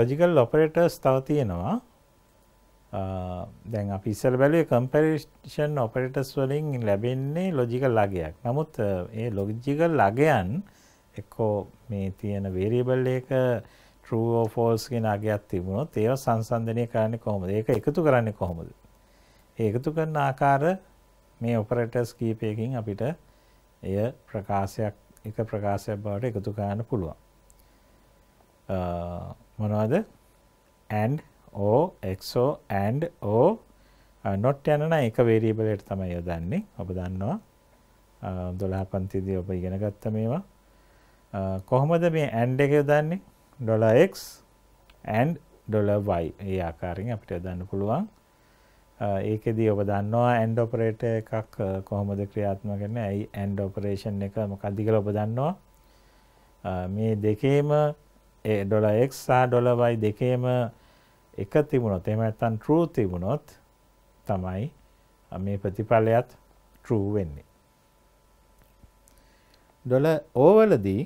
Speaker 1: logical operators තව තියෙනවා. දැන් අපි ඉස්සර බැලුවේ කම්පැරිෂන් ඔපරේටර්ස් වලින් ලැබෙන්නේ ලොජිකල් ලගයක්. නමුත් ඒ ලොජිකල් ලගයන් එක්කෝ මේ තියෙන වේරියබල් එක true or false කියන අගයක් තිබුණොත් ඒව සංසන්දනය කරන්නේ කොහොමද? ඒක එකතු කරන්නේ කොහොමද? ඒ එකතු කරන ආකාර මේ ඔපරේටර්ස් කීපයකින් අපිට එය ප්‍රකාශයක් එක ප්‍රකාශයක් බවට එකතු කරන්න පුළුවන්. මොනවද? and or XOR AND or uh, not යන නම් එක variable එකට තමයි යොදන්නේ. ඔබ දන්නවා 12 uh, පන්තිදී ඔබ ඉගෙන ගත්ත මේවා. Uh, කොහොමද මේ AND එක යොදන්නේ? dollar $x and dollar $y. ඒ ආකාරයෙන් අපිට යොදන්න පුළුවන්. ඒකෙදී ඔබ දන්නවා AND operator එකක් කොහොමද ක්‍රියාත්මක වෙන්නේ? ඇයි AND operation එක මොකක්ද කියලා ඔබ දන්නවා. මේ දෙකේම $x සහ $y දෙකේම එක තිබුණොත් එහෙම නැත්නම් true තිබුණොත් තමයි මේ ප්‍රතිඵලයත් true වෙන්නේ. ඩොලර් O වලදී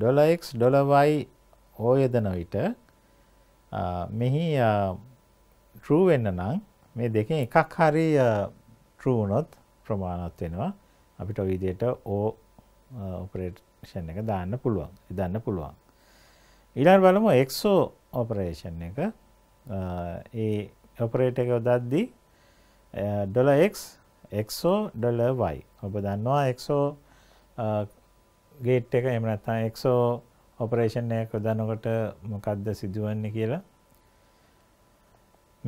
Speaker 1: dollar x dollar y O යදන විට මෙහි true වෙන්න නම් මේ දෙකෙන් එකක් හරි true වුණොත් ප්‍රමාණවත් වෙනවා. අපිට ওই විදිහට O ඔපරේෂන් එක දාන්න පුළුවන්. දාන්න පුළුවන්. ඊළඟ බලමු XO ඔපරේෂන් එක. ඒ ඔපරේට එක යොදද්දී ඩොලක් එක්ෝ ඩොලවයි ඔබ දන්නවා එක්ෝ ගේට් එක එමනත්තා එක්ෝ ඔපරේෂණයක් යොදනකොට මොකක්ද සිදුවන්නේ කියලා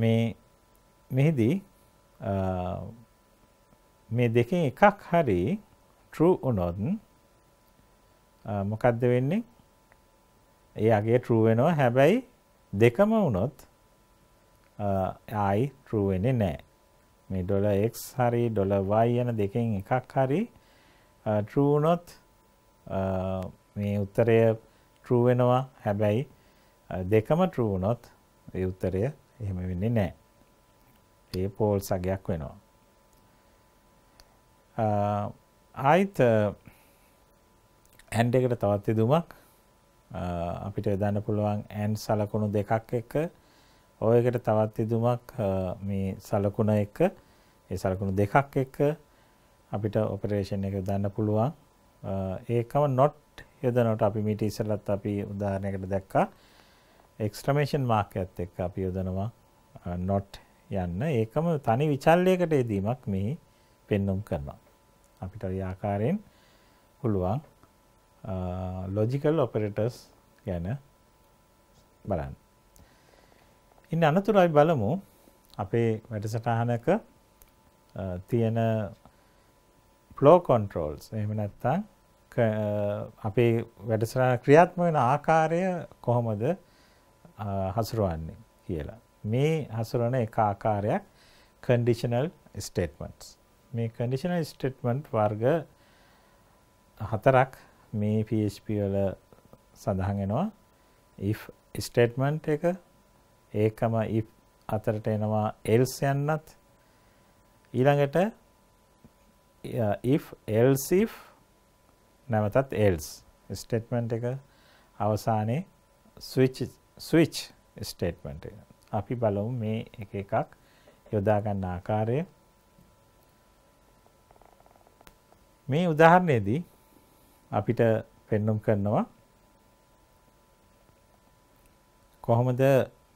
Speaker 1: මේ මෙහිදී මේ දෙකින් එකක් හරි ටරු උනොත්න් මොකක්ද වෙන්නේ ඒ අගේ ටරුවෙනවා හැබැයි දෙකම වුණොත් i true වෙන්නේ නැහැ. මේ dollar x හරි dollar y යන දෙකෙන් එකක් හරි true වුණොත් මේ උත්තරය true වෙනවා. හැබැයි දෙකම true වුණොත් ඒ උත්තරය එහෙම වෙන්නේ නැහැ. ඒ පෝල් සගයක් වෙනවා. ආයිත් ඇන්ඩ එකට තවත් යදුමක් අපිට යොදන්න පුළුවන් ඇන් සලකුණු දෙකක් එක ඔයකට තවත් ඉදුමක් මේ සලකුණ එක ඒ සලකුණු දෙකක් එක අපිට ඔපරේෂන් එක දන්න පුළුවන් ඒකම නොට් යොදනට අපි මීට ඉස්සලත් අපි උදාහරණයකට දැක්කා එක්ස්ට්‍රමේෂන් මාර්කයත් එක්ක අපි යොදනවා නොට් යන්න ඒකම තනි විචල්ලයකට යෙදීමක් මේ පෙන්නුම් කරනවා අපිට ආකාරයෙන් පුළුවන් ලොජිකල් ඔපරටර්ස් ගැන බලන්න ඉන්න අනතුරු අපි බලමු අපේ වැඩසටහනක තියෙන ෆ්ලෝ කන්ට්‍රෝල්ස් එහෙම නැත්නම් අපේ වැඩසටහන ක්‍රියාත්මක වෙන ආකාරය කොහොමද හසුරවන්නේ කියලා. මේ හසුරවන එක ආකාරයක් conditional statements. මේ conditional statement වර්ග හතරක් මේ PHP වල සඳහන් වෙනවා. if statement එක ඒකම if අතරට එනවා else යන්නත් ඊළඟට if else if නැවතත් else ස්ටේට්මන්ට් එක අවසානයේ switch switch ස්ටේට්මන්ට් එක. අපි බලමු මේ එක එකක් යොදා ගන්න ආකාරය. මේ උදාහරණයේදී අපිට පෙන්눔 කරනවා කොහොමද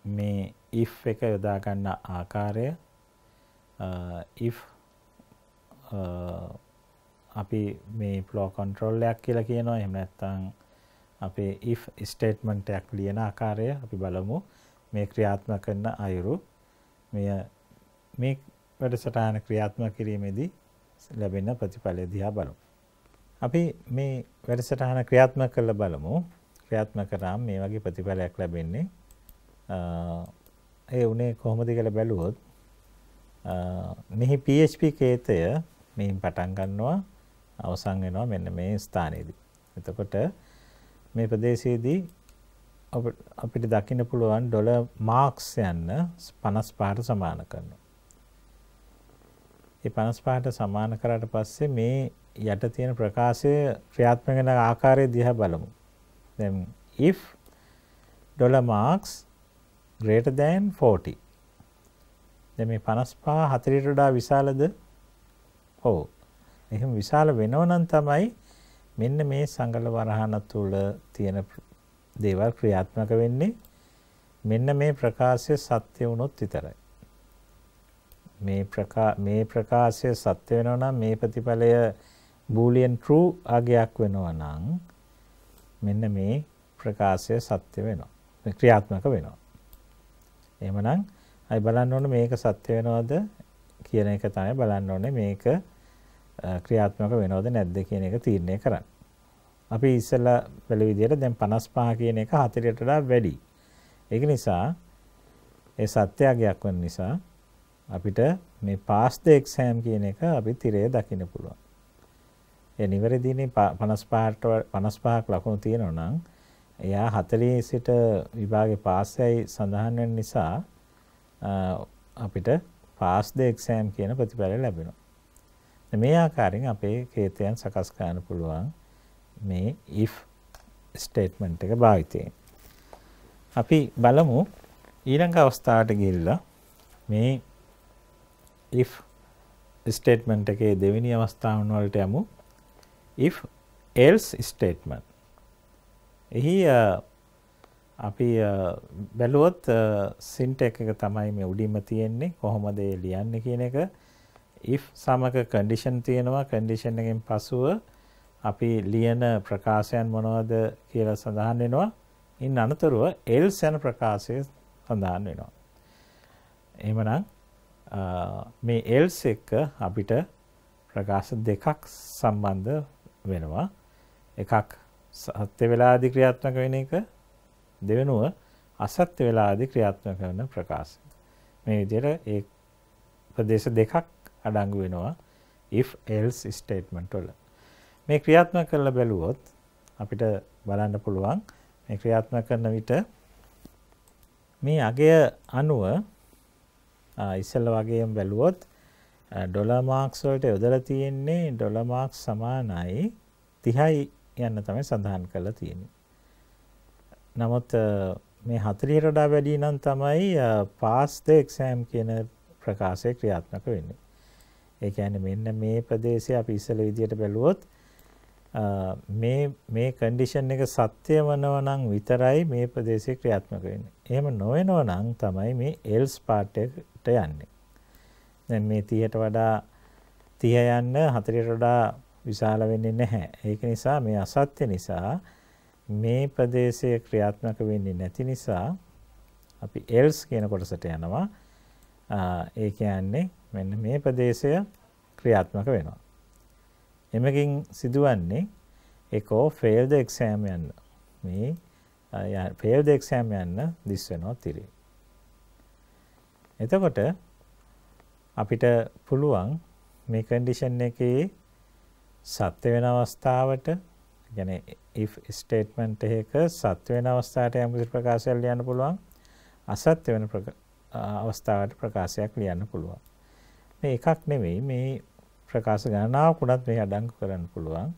Speaker 1: මේ if එක යොදා ගන්න ආකාරය if අපි මේ flow control එකක් කියලා කියනවා එහෙම නැත්නම් අපේ if statement එකක් ලියන ආකාරය අපි බලමු මේ ක්‍රියාත්මක කරන අයුරු මෙය මේ වැඩසටහන ක්‍රියාත්මක කිරීමේදී ලැබෙන ප්‍රතිඵලය දිහා බලමු. අපි මේ වැඩසටහන ක්‍රියාත්මක කරලා බලමු. ක්‍රියාත්මක කරාම මේ වගේ ප්‍රතිඵලයක් ලැබෙන්නේ ඒ උනේ කොහොමද කියලා බැලුවොත් මෙහි PHP කේතය මෙහින් පටන් ගන්නවා අවසන් වෙනවා මෙන්න මේ ස්ථානයේදී. එතකොට මේ ප්‍රදේශයේදී අපිට දකින්න පුළුවන් ඩොලර් මාක්ස් යන්න 55ට සමාන කරනවා. ඒ 55ට සමාන කරාට පස්සේ මේ යට තියෙන ප්‍රකාශය ක්‍රියාත්මක වෙන ආකාරය දිහා බලමු. දැන් if dollar marks greater than 40. දැන් මේ 55 40ට වඩා විශාලද? ඔව්. එහෙම විශාල වෙනව නම් තමයි මෙන්න මේ සංගල වරහන තුල තියෙන දේවල් ක්‍රියාත්මක වෙන්නේ. මෙන්න මේ ප්‍රකාශය සත්‍ය වුණොත් විතරයි. මේ ප්‍රකා මේ ප්‍රකාශය සත්‍ය වෙනවා නම් මේ ප්‍රතිඵලය බූලියන් true ආගයක් වෙනවා නම් මෙන්න මේ ප්‍රකාශය සත්‍ය වෙනවා. ක්‍රියාත්මක වෙනවා. එහෙමනම් අයි බලන්න ඕනේ මේක සත්‍ය වෙනවද කියන එක තමයි බලන්න ඕනේ මේක ක්‍රියාත්මක වෙනවද නැද්ද කියන එක තීරණය කරන්න. අපි ඉස්සෙල්ලා බැලු විදිහට දැන් 55 කියන එක 40ට වඩා වැඩි. ඒක නිසා ඒ සත්‍යයක් වෙන නිසා අපිට මේ pass the exam කියන එක අපි තිරේ දකින්න පුළුවන්. ඒ නිවැරදිනේ 55ට 55ක් ලකුණු තියෙනවා නම් එයා 40 සිට විභාගේ පාස් වෙයි සඳහන් වෙන නිසා අපිට පාස් ද එක්සෑම් කියන ප්‍රතිඵල ලැබෙනවා. මේ ආකාරයෙන් අපේ කේතයන් සකස් කරන්න පුළුවන් මේ if ස්ටේට්මන්ට් එක භාවිතයෙන්. අපි බලමු ඊළඟ අවස්ථාවට ගිහිල්ලා මේ if ස්ටේට්මන්ට් එකේ දෙවෙනි අවස්ථාවන් වලට යමු. if else ස්ටේට්මන්ට් එහි අපි බැලුවොත් සින්ටෙක් එක තමයි මේ උඩින්ම තියෙන්නේ කොහොමද ඒ ලියන්නේ කියන එක if සමග කන්ඩිෂන් තියෙනවා කන්ඩිෂන් එකෙන් පසුව අපි ලියන ප්‍රකාශයන් මොනවද කියලා සඳහන් වෙනවා ඉන් අනතුරුව else යන ප්‍රකාශය සඳහන් වෙනවා එහෙමනම් මේ else එක අපිට ප්‍රකාශ දෙකක් සම්බන්ධ වෙනවා එකක් සත්‍ය වෙලාදී ක්‍රියාත්මක වෙන එක දෙවෙනුව අසත්‍ය වෙලාදී ක්‍රියාත්මක වෙන ප්‍රකාශ. මේ විදිහට ඒ ප්‍රදේශ දෙකක් අඩංගු වෙනවා if else statement වල. මේ ක්‍රියාත්මක කරලා බැලුවොත් අපිට බලන්න පුළුවන් මේ ක්‍රියාත්මක කරන විට මේ අගය අනුව ඉස්සෙල්ල වගේම බැලුවොත් ඩොලර් මාක්ස් වලට යොදලා තියෙන්නේ ඩොලර් මාක්ස් සමානයි 30යි යන්න තමයි සඳහන් කරලා තියෙන්නේ. නමුත් මේ 40 වඩා වැඩි නම් තමයි pass the exam කියන ප්‍රකාශය ක්‍රියාත්මක වෙන්නේ. ඒ කියන්නේ මෙන්න මේ ප්‍රදේශය අපි ඉස්සල විදියට බැලුවොත් මේ මේ කන්ඩිෂන් එක සත්‍ය වනව නම් විතරයි මේ ප්‍රදේශය ක්‍රියාත්මක වෙන්නේ. එහෙම නොවෙනව නම් තමයි මේ else part එකට යන්නේ. දැන් මේ 30ට වඩා 30 යන්න 40ට වඩා විශාල වෙන්නේ නැහැ. ඒක නිසා මේ අසත්‍ය නිසා මේ ප්‍රදේශයේ ක්‍රියාත්මක වෙන්නේ නැති නිසා අපි else කියන කොටසට යනවා. ඒ කියන්නේ මෙන්න මේ ප්‍රදේශය ක්‍රියාත්මක වෙනවා. එමකින් සිදුවන්නේ එකෝ fail the exam යන්න. මේ fail the exam යන්න දිස් වෙනවා තිරේ. එතකොට අපිට පුළුවන් මේ කන්ඩිෂන් එකේ සත්‍ය වෙන අවස්ථාවට කියන්නේ if statement එකක සත්‍ය වෙන අවස්ථාවට යම් කිසි ප්‍රකාශයක් ලියන්න පුළුවන් අසත්‍ය වෙන අවස්ථාවට ප්‍රකාශයක් ලියන්න පුළුවන් මේ එකක් නෙවෙයි මේ ප්‍රකාශ ගණනාවකුණත් මේ අඩංගු කරන්න පුළුවන්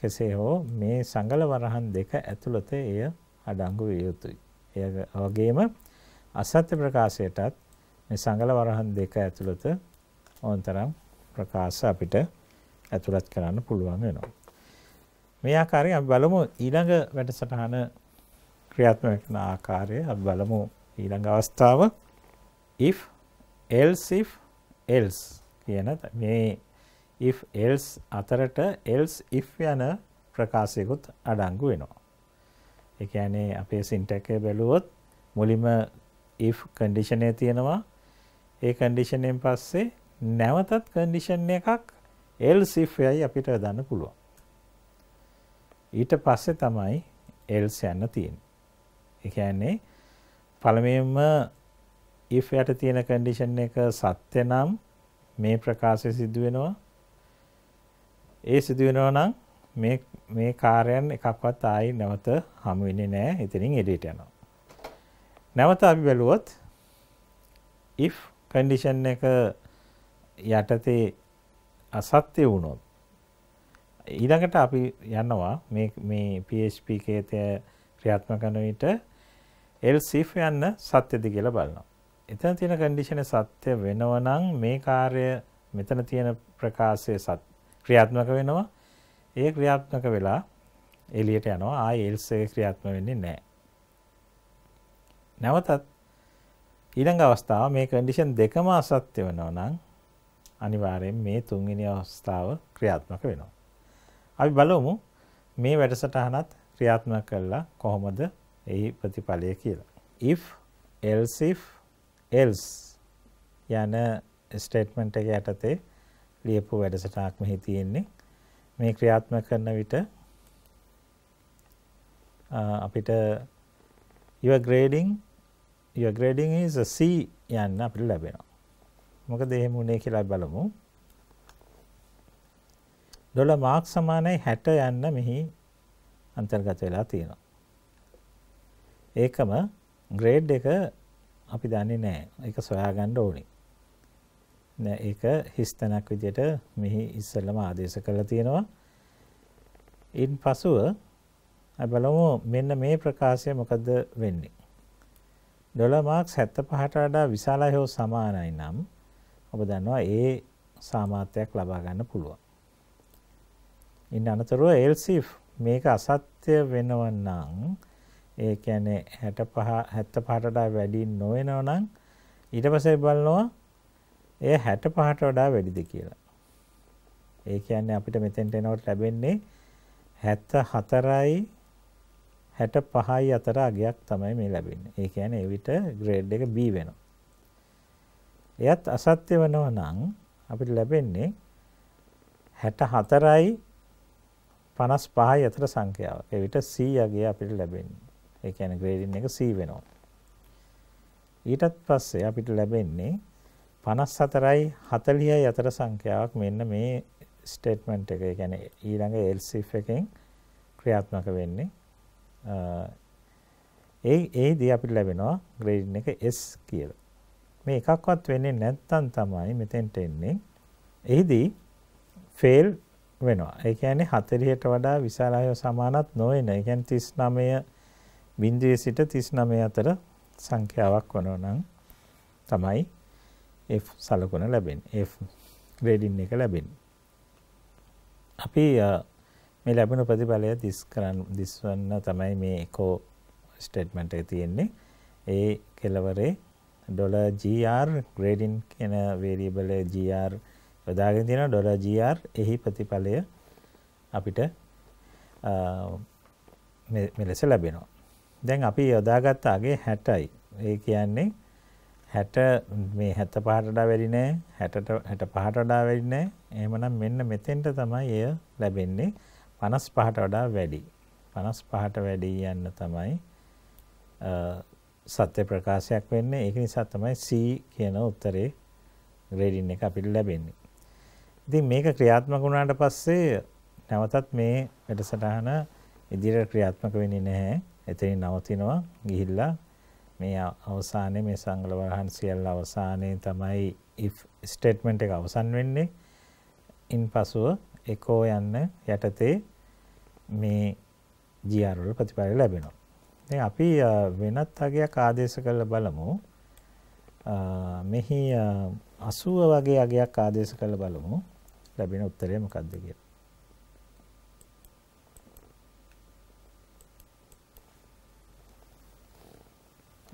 Speaker 1: කෙසේ හෝ මේ සංගල වරහන් දෙක ඇතුළත එය අඩංගු විය යුතුයි එය වගේම අසත්‍ය ප්‍රකාශයටත් මේ සංගල වරහන් දෙක ඇතුළත ඕනතරම් ප්‍රකාශ අපිට ඇතුළත් කරන්න පුළුවන් වෙනවා. මේ ආකාරයෙන් අපි බලමු ඊළඟ වැඩසටහන ක්‍රියාත්මක වෙන ආකාරය අපි බලමු ඊළඟ අවස්ථාව if else if else කියන මේ if else අතරට else if යන ප්‍රකාශයකුත් අඩංගු වෙනවා. ඒ කියන්නේ අපේ සින්ටැක් එක බැලුවොත් මුලින්ම if කන්ඩිෂන් එක තියෙනවා. ඒ කන්ඩිෂන් එකෙන් පස්සේ නැවතත් කන්ඩිෂන් එකක් else යයි අපිට හදන්න පුළුවන්. ඊට පස්සේ තමයි else යන්න තියෙන්නේ. ඒ කියන්නේ පළමුවෙන්ම if යට තියෙන condition එක සත්‍ය නම් මේ ප්‍රකාශය සිදු වෙනවා. ඒ සිදු වෙනවා නම් මේ මේ කාර්යයන් එකක්වත් ආයි නැවත හමු වෙන්නේ නැහැ. එතනින් එඩිට් යනවා. නැවත අපි බැලුවොත් if condition එක යටතේ අසත්‍ය වුණොත් ඊළඟට අපි යනවා මේ මේ PHP කේතය ක්‍රියාත්මක කරන විට else if යන්න සත්‍යද කියලා බලනවා. එතන තියෙන කන්ඩිෂන් සත්‍ය වෙනව නම් මේ කාර්ය මෙතන තියෙන ප්‍රකාශය සත් ක්‍රියාත්මක වෙනවා. ඒ ක්‍රියාත්මක වෙලා එළියට යනවා. ආයේ else එක ක්‍රියාත්මක වෙන්නේ නැහැ. නැවතත් ඊළඟ අවස්ථාව මේ කන්ඩිෂන් දෙකම අසත්‍ය වෙනවා නම් අනිවාර්යෙන් මේ තුන්වෙනි අවස්ථාව ක්‍රියාත්මක වෙනවා. අපි බලමු මේ වැඩසටහනත් ක්‍රියාත්මක කළා කොහොමද එහි ප්‍රතිඵලය කියලා. if else if else යන ස්ටේට්මන්ට් එක යටතේ ලියපු වැඩසටහනක් මෙහි තියෙන්නේ. මේ ක්‍රියාත්මක කරන විට අපිට your grading your grading is a C යන්න අපිට ලැබෙනවා. මොකද එහෙම උනේ කියලා බලමු. ඩොලර් මාක් සමානයි 60 යන්න මෙහි අන්තර්ගත වෙලා තියෙනවා. ඒකම ග්‍රේඩ් එක අපි දන්නේ නැහැ. ඒක සොයාගන්න ඕනේ. නෑ ඒක හිස්තනක් විදියට මෙහි ඉස්සෙල්ලම ආදේශ කරලා තියෙනවා. ඉන් පසුව බලමු මෙන්න මේ ප්‍රකාශය මොකද වෙන්නේ. ඩොලර් මාක්ස් 75ට වඩා විශාලයි හෝ සමානයි නම් ඔබ දන්නවා ඒ සාමාත්‍යයක් ලබා ගන්න පුළුවන්. ඉන් අනතුරුව එල්සිෆ් මේක අසත්‍ය වෙනවනම් ඒ කියන්නේ 65 75ට වඩා වැඩි නොවනවනම් ඊට පස්සේ බලනවා ඒ 65ට වඩා වැඩිද කියලා. ඒ කියන්නේ අපිට මෙතෙන්ට එනකොට ලැබෙන්නේ 74යි 65යි අතර අගයක් තමයි මේ ලැබෙන්නේ. ඒ කියන්නේ ඒ විතර ග්‍රේඩ් එක B වෙනවා. එයත් අසත්‍ය වෙනවා නම් අපිට ලැබෙන්නේ 64යි 55යි අතර සංඛ්‍යාව. ඒ විට C යගේ අපිට ලැබෙන්නේ. ඒ කියන්නේ ග්‍රේඩින් එක C වෙනවා. ඊටත් පස්සේ අපිට ලැබෙන්නේ 54යි 40යි අතර සංඛ්‍යාවක් මෙන්න මේ ස්ටේට්මන්ට් එක. ඒ කියන්නේ ඊළඟ else if එකෙන් ක්‍රියාත්මක වෙන්නේ. ඒ ඒදී අපිට ලැබෙනවා ග්‍රේඩින් එක S කියලා. මේ එකක්වත් වෙන්නේ නැත්තම් තමයි මෙතෙන්ට එන්නේ. එහිදී ෆේල් වෙනවා. ඒ කියන්නේ 40ට වඩා විශාල අය සමානත් නොවන. ඒ කියන්නේ 39 බිඳුවේ සිට 39 අතර සංඛ්‍යාවක් වනවා නම් තමයි F සලකුණ ලැබෙන්නේ. F ග්‍රේඩින් එක ලැබෙන්නේ. අපි මේ ලැබෙන ප්‍රතිඵලය දිස් කරන්න දිස්වන්න තමයි මේ කෝ ස්ටේට්මන්ට් එක තියෙන්නේ. ඒ කෙලවරේ $gr grading කියන variable gr යොදාගෙන තියෙනවා $gr එහි ප්‍රතිඵලය අපිට මෙලෙස ලැබෙනවා. දැන් අපි යොදාගත්ත අගේ 60යි. ඒ කියන්නේ 60 මේ 75ට වඩා වැඩි නෑ 60ට 65ට වඩා වැඩි නෑ එහෙමනම් මෙන්න මෙතෙන්ට තමයි එය ලැබෙන්නේ 55ට වඩා වැඩි 55ට වැඩි යන්න තමයි සත්‍ය ප්‍රකාශයක් වෙන්නේ. ඒක නිසා තමයි C කියන උත්තරේ ග්‍රේඩින් එක අපිට ලැබෙන්නේ. ඉතින් මේක ක්‍රියාත්මක වුණාට පස්සේ නැවතත් මේ වැඩසටහන ඉදිරියට ක්‍රියාත්මක වෙන්නේ නැහැ. එතනින් නවතිනවා. ගිහිල්ලා මේ අවසානයේ මේ සංගල වරහන් සියල්ල අවසානයේ තමයි if statement එක අවසන් වෙන්නේ. ඉන්පසුව echo යන්න යටතේ මේ GR වල ප්‍රතිඵල ලැබෙනවා. දැන් අපි වෙනත් අගයක් ආදේශ කරලා බලමු. මෙහි 80 වගේ අගයක් ආදේශ කරලා බලමු. ලැබෙන උත්තරය මොකක්ද කියලා.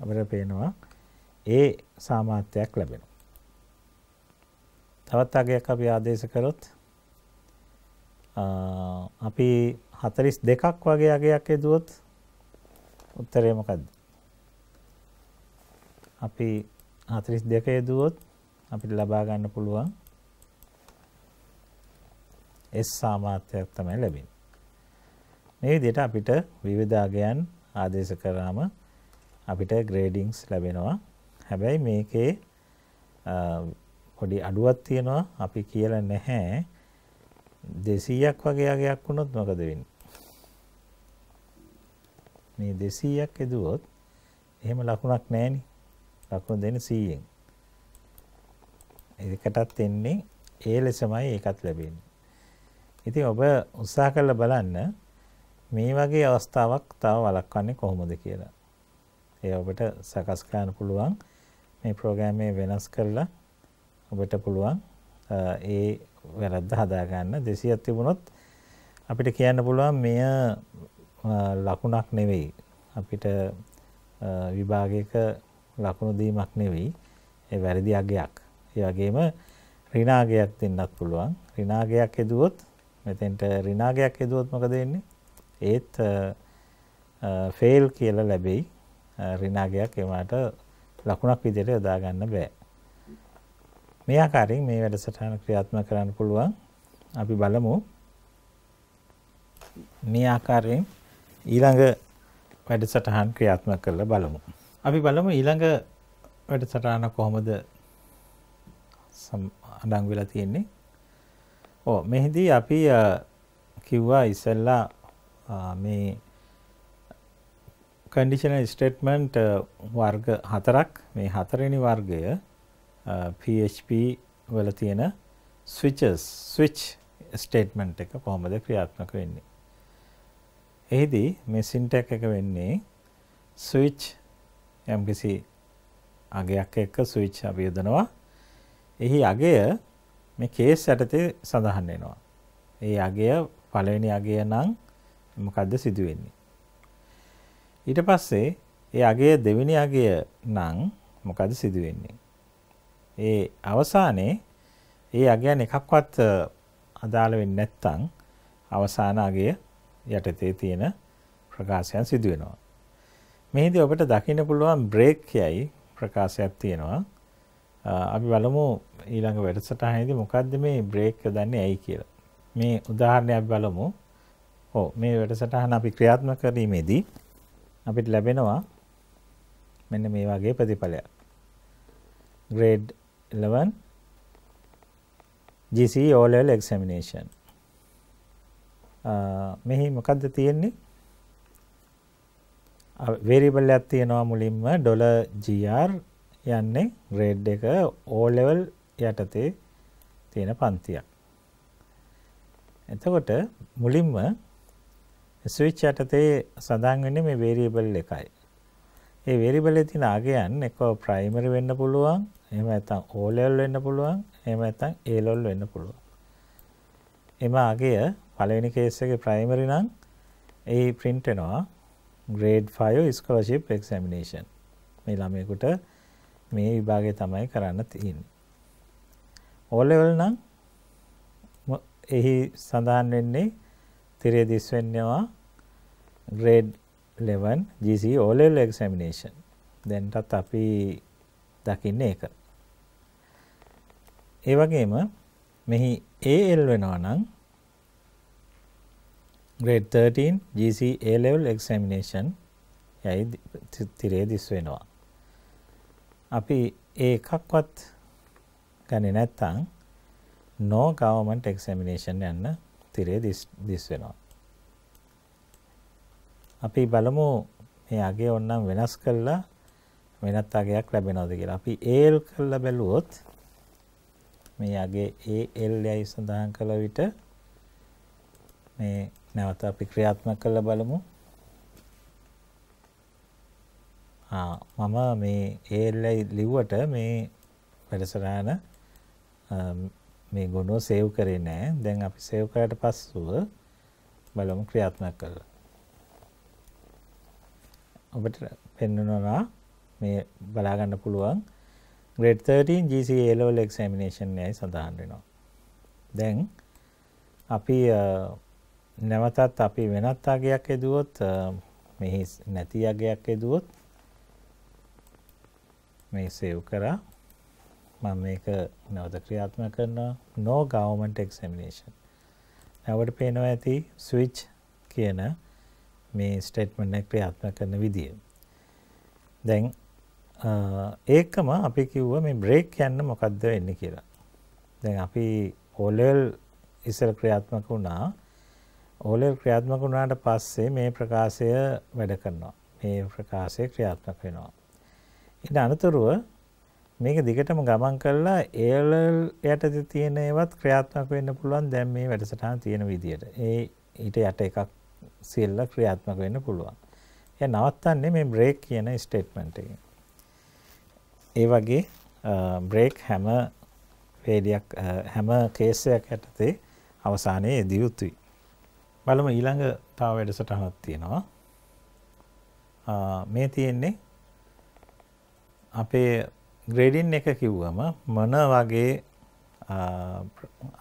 Speaker 1: අපිට පේනවා ඒ සාමාත්‍යයක් ලැබෙනවා. තවත් අගයක් අපි ආදේශ කරොත් අපි 42ක් වගේ අගයක් යදුවොත් උත්තරේ මොකද්ද? අපි 42 යදුවොත් අපිට ලබා ගන්න පුළුවන් S සාමාත්‍යයක් තමයි ලැබෙන්නේ. මේ විදිහට අපිට විවිධාගයන් ආදේශ කරාම අපිට ග්‍රේඩින්ග්ස් ලැබෙනවා. හැබැයි මේකේ පොඩි අඩුවක් තියෙනවා අපි කියලා නැහැ. 200ක් වගේ අගයක් වුණොත් මොකද වෙන්නේ? මේ 200ක් එදුවොත් එහෙම ලකුණක් නැහෙනි. ලකුණු දෙන්නේ 100ෙන්. ඒකටත් එන්නේ ඒ ලෙසමයි ඒකත් ලැබෙන්නේ. ඉතින් ඔබ උත්සාහ කරලා බලන්න මේ වගේ අවස්ථාවක් තව වළක්වන්නේ කොහොමද කියලා. ඒ ඔබට සකස් කරන්න පුළුවන් මේ ප්‍රෝග්‍රෑම් එක වෙනස් කරලා ඔබට පුළුවන් ඒ වැරද්ද හදාගන්න 200ක් තිබුණොත් අපිට කියන්න පුළුවන් මෙය ලකුණක් නෙවෙයි අපිට විභාගයක ලකුණු දීමක් නෙවෙයි ඒ වැරදි අගයක් ඒ වගේම ඍණාගයක් දෙන්නත් පුළුවන් ඍණාගයක් එදුවොත් මෙතෙන්ට ඍණාගයක් එදුවොත් මොකද වෙන්නේ ඒත් ෆේල් කියලා ලැබෙයි ඍණාගයක් ඒමාට ලකුණක් විදිහට යොදා ගන්න බෑ මේ ආකාරයෙන් මේ වැඩසටහන ක්‍රියාත්මක කරන්න පුළුවන් අපි බලමු මේ ආකාරයෙන් ඊළඟ වැඩසටහන් ක්‍රියාත්මක කරලා බලමු. අපි බලමු ඊළඟ වැඩසටහන කොහොමද අඩංගු වෙලා තියෙන්නේ. ඕ මෙහිදී අපි කිව්වා ඉස්සෙල්ලා මේ කන්ඩිෂනල් ස්ටේට්මන්ට් වර්ග හතරක් මේ හතරෙනි වර්ගය PHP වල තියෙන ස්විචස් ස්විච් ස්ටේට්මන්ට් එක කොහොමද ක්‍රියාත්මක වෙන්නේ එහිදී මේ සින්ටැක් එක වෙන්නේ ස්විච් යම්කිසි අගයක් එක්ක ස්විච් අපි යොදනවා. එහි අගය මේ කේස් යටතේ සඳහන් වෙනවා. ඒ අගය පළවෙනි අගය නම් මොකද්ද සිදු වෙන්නේ? ඊට පස්සේ ඒ අගය දෙවෙනි අගය නම් මොකද සිදු වෙන්නේ? ඒ අවසානයේ ඒ අගයන් එකක්වත් අදාළ වෙන්නේ නැත්නම් අවසාන අගය යටතේ තියෙන ප්‍රකාශයන් සිදු වෙනවා. මෙහිදී ඔබට දකින්න පුළුවන් බ්‍රේක් කියයි ප්‍රකාශයක් තියෙනවා. අපි බලමු ඊළඟ වැඩසටහනේදී මොකද්ද මේ බ්‍රේක් දන්නේ ඇයි කියලා. මේ උදාහරණයක් අපි බලමු. ඔව් මේ වැඩසටහන අපි ක්‍රියාත්මක කිරීමේදී අපිට ලැබෙනවා මෙන්න මේ වගේ ප්‍රතිඵලයක්. grade 11 GCE O level examination මෙහි මොකද්ද තියෙන්නේ? වේරියබල් එකක් තියෙනවා මුලින්ම $gr යන්නේ grade එක O level යටතේ තියෙන පන්තියක්. එතකොට මුලින්ම ස්විච් යටතේ සඳහන් වෙන්නේ මේ වේරියබල් එකයි. ඒ වේරියබල් එකේ තියෙන අගයන් එක්ක ප්‍රයිමරි වෙන්න පුළුවන්, එහෙම නැත්නම් O level වෙන්න පුළුවන්, එහෙම නැත්නම් A level වෙන්න පුළුවන්. එම අගය පළවෙනි කේස් එකේ ප්‍රයිමරි නම් ඒ print වෙනවා grade 5 scholarship examination. මේ ළමයෙකුට මේ විභාගය තමයි කරන්න තියෙන්නේ. O level නම් එහි සඳහන් වෙන්නේ තිරේ දිස් වෙන්නවා grade 11 GC O level examination. දැන්ටත් අපි දකින්නේ ඒක. ඒ වගේම මෙහි AL වෙනවා නම් grade 13 GC A level examination යයි තිරේ දිස් වෙනවා. අපි ඒ එකක්වත් ගන්නේ නැත්නම් no government examination යන්න තිරේ දිස් වෙනවා. අපි බලමු මේ අගේ ඕනනම් වෙනස් කරලා වෙනත් අගයක් ලැබෙනවද කියලා. අපි AL කරලා බැලුවොත් මේ අගේ AL යයි සඳහන් කළ විට මේ නැවත අපි ක්‍රියාත්මක කරලා බලමු. ආ මම මේ ALI ලිව්වට මේ වැඩසටහන මේ ගොනුව සේව් කරේ නෑ. දැන් අපි සේව් කරාට පස්සුව බලමු ක්‍රියාත්මක කරලා. ඔබට පෙන්වනවා මේ බලා ගන්න පුළුවන් grade 13 GCE A level examination එකයි සඳහන් වෙනවා. දැන් අපි නැවතත් අපි වෙනත් අගයක් එදුවොත් මෙහි නැති අගයක් එදුවොත් මේ සේව් කරා මම මේක නැවත ක්‍රියාත්මක කරනවා no government examination. නැවට පේනවා ඇති switch කියන මේ ස්ටේට්මන්ට් එක ක්‍රියාත්මක කරන විදිය. දැන් ඒකම අපි කිව්ව මේ බ්‍රේක් යන්න මොකද්ද වෙන්නේ කියලා. දැන් අපි ඕලෙල් ඉස්සර ක්‍රියාත්මක වුණා ඕලෙල් ක්‍රියාත්මක වුණාට පස්සේ මේ ප්‍රකාශය වැඩ කරනවා. මේ ප්‍රකාශය ක්‍රියාත්මක වෙනවා. ඊට අනතුරුව මේක දිගටම ගමන් කරලා ALL යටතේ තියෙන ඒවත් ක්‍රියාත්මක වෙන්න පුළුවන් දැන් මේ වැඩසටහන තියෙන විදියට. ඒ ඊට යට එකක් සියල්ල ක්‍රියාත්මක වෙන්න පුළුවන්. එයා නවත්තන්නේ මේ break කියන ස්ටේට්මන්ට් එකෙන්. ඒ වගේ break හැම වේලියක් හැම කේස් එකක් යටතේ අවසානයේ දී යුතුයි. බලම ඊළඟ තව වැඩසටහනක් තියෙනවා. මේ තියෙන්නේ අපේ ග්‍රේඩින් එක කිව්වම මොන වගේ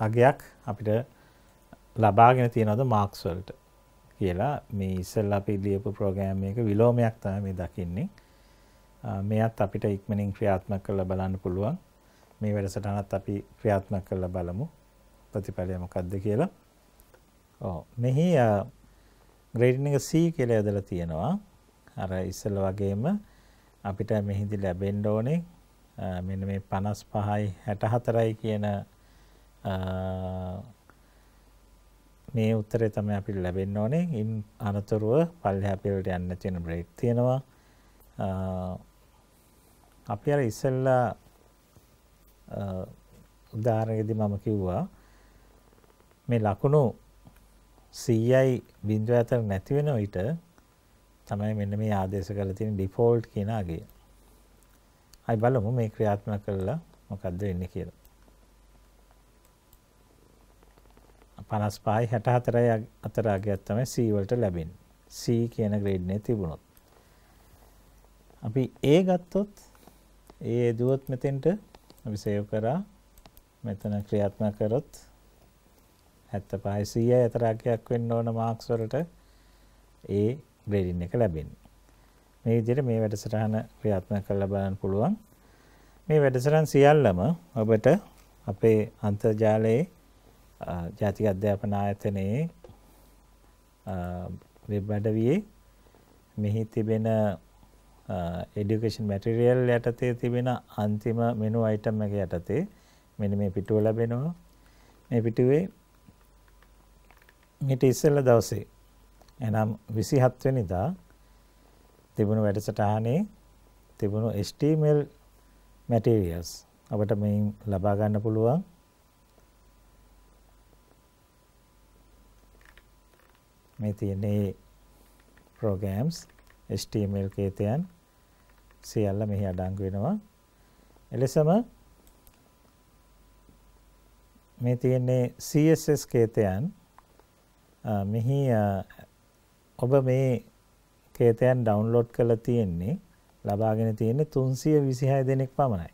Speaker 1: අගයක් අපිට ලබාගෙන තියෙනවද මාක්ස් වලට කියලා මේ ඉස්සෙල්ලා අපි ලියපු ප්‍රෝග්‍රෑම් එක විලෝමයක් තමයි මේ දකින්නේ. මෙයත් අපිට ඉක්මනින් ක්‍රියාත්මක කරලා බලන්න පුළුවන්. මේ වැඩසටහනත් අපි ක්‍රියාත්මක කරලා බලමු. ප්‍රතිඵලය මොකක්ද කියලා. ඔව් මෙහි ග්‍රේඩින් එක C කියලා යදලා තියෙනවා. අර ඉස්සල වගේම අපිට මෙහිදී ලැබෙන්න ඕනේ මෙන්න මේ 55යි 64යි කියන මේ උත්තරේ තමයි අපිට ලැබෙන්න ඕනේ. ඉන් අනතුරුව පල්ලෙහා පිරවලට යන්න නැති වෙන බ්‍රේක් තියෙනවා. අපි අර ඉස්සෙල්ලා උදාහරණයකදී මම කිව්වා මේ ලකුණු 100යි බිඳුව අතර නැති වෙන විට තමයි මෙන්න මේ ආදේශ කරලා තියෙන ඩිෆෝල්ට් කියන අගය. අපි බලමු මේ ක්‍රියාත්මක කරලා මොකද්ද වෙන්නේ කියලා. 55යි 64යි අතර අගයක් තමයි C වලට ලැබෙන්නේ. C කියන ග්‍රේඩ් එකේ තිබුණොත්. අපි A ගත්තොත් A දුවොත් මෙතෙන්ට අපි සේව් කරා. මෙතන ක්‍රියාත්මක කරොත් 75 100 අතර අගයක් වෙන්න ඕන මාක්ස් වලට ඒ ග්‍රේඩින් එක ලැබෙන්නේ. මේ විදිහට මේ වැඩසටහන ක්‍රියාත්මක කරලා බලන්න පුළුවන්. මේ වැඩසටහන් සියල්ලම ඔබට අපේ අන්තර්ජාලයේ ජාතික අධ්‍යාපන ආයතනයේ වෙබ් අඩවියේ මෙහි තිබෙන එඩියුකේෂන් මැටීරියල් යටතේ තිබෙන අන්තිම මෙනු අයිටම් එක යටතේ මෙන්න මේ පිටුව ලැබෙනවා. මේ පිටුවේ මිට ඉස්සෙල්ල දවසේ එනම් 27 වෙනිදා තිබුණු වැඩසටහනේ තිබුණු HTML materials අපිට මෙයින් ලබා ගන්න පුළුවන් මේ තියෙන්නේ programs HTML කේතයන් සියල්ල මෙහි අඩංගු වෙනවා එලෙසම මේ තියෙන්නේ CSS කේතයන් මෙහි ඔබ මේ කේතයන් ඩවුන්ලෝඩ් කරලා තියෙන්නේ ලබාගෙන තියෙන්නේ 326 දෙනෙක් පමණයි.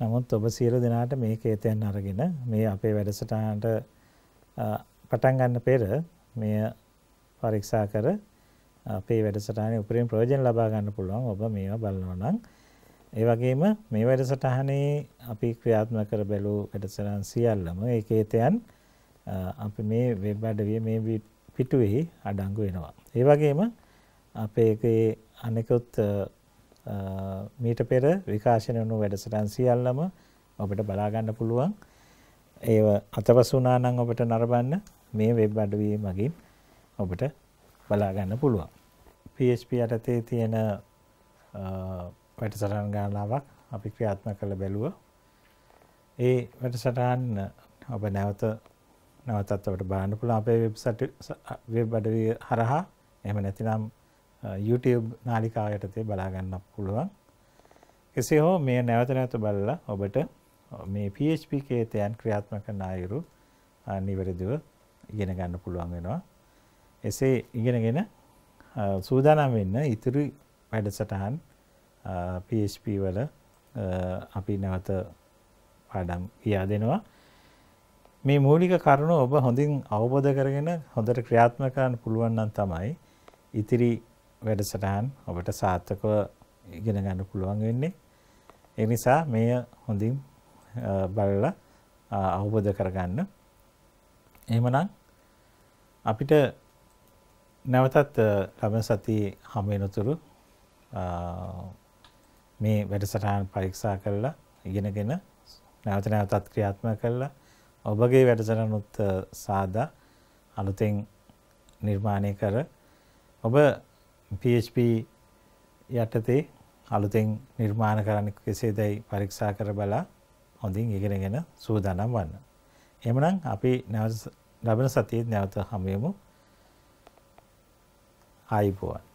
Speaker 1: නමුත් ඔබ සියලු දෙනාට මේ කේතයන් අරගෙන මේ අපේ වැඩසටහනට පටන් ගන්න පෙර මෙය පරීක්ෂා කර අපේ වැඩසටහනේ උපරිම ප්‍රයෝජන ලබා ගන්න පුළුවන් ඔබ මේවා බලනවා නම් ඒ වගේම මේ වැඩසටහනේ අපි ක්‍රියාත්මක කර බැලූ වැඩසටහන් සියල්ලම ඒ කේතයන් අපි මේ වෙබ් අඩවිය මේ පිටුවෙහි අඩංගු වෙනවා. ඒ වගේම අපේ එකේ අනෙකුත් මීට පෙර විකාශනය වුණු වැඩසටහන් සියල්ලම ඔබට බලා ගන්න පුළුවන්. ඒව අතපසු වුණා නම් ඔබට නරඹන්න මේ වෙබ් අඩවියේ මගින් ඔබට බලා ගන්න පුළුවන්. PHP යටතේ තියෙන වැඩසටහන් ගණනාවක් අපි ක්‍රියාත්මක කළ බැලුවා. ඒ වැඩසටහන් ඔබ නැවත නැවතත් අපිට බලන්න පුළුවන් අපේ වෙබ්සයිට් වෙබ් අඩවිය හරහා එහෙම නැතිනම් YouTube නාලිකාව යටතේ බලා ගන්න පුළුවන්. එසේ හෝ මේ නැවත නැවත බලලා ඔබට මේ PHP කේතයන් ක්‍රියාත්මක කරන අයුරු නිවැරදිව ඉගෙන ගන්න පුළුවන් වෙනවා. එසේ ඉගෙනගෙන සූදානම් වෙන්න ඉතුරු වැඩසටහන් PHP වල අපි නැවත පාඩම් කියා දෙනවා. මේ මූලික කරුණු ඔබ හොඳින් අවබෝධ කරගෙන හොඳට ක්‍රියාත්මක කරන්න පුළුවන් නම් තමයි ඉතිරි වැඩසටහන් ඔබට සාර්ථකව ඉගෙන ගන්න පුළුවන් වෙන්නේ. ඒ නිසා මෙය හොඳින් බලලා අවබෝධ කරගන්න. එහෙමනම් අපිට නැවතත් ලබන සතියේ හම් වෙනතුරු මේ වැඩසටහන් පරීක්ෂා කරලා ඉගෙනගෙන නැවත නැවතත් ක්‍රියාත්මක කරලා ඔබගේ වැඩසටනුත් සාදා අලුතෙන් නිර්මාණය කර ඔබ PHP යටතේ අලුතෙන් නිර්මාණ කරන්න කෙසේ දැයි පරීක්ෂා කර බලා හොඳින් ඉගෙනගෙන සූදානම් වන්න. එමනම් අපි නැවත ලබන සතියේත් නැවත හමුවෙමු. ආයිබෝවන්.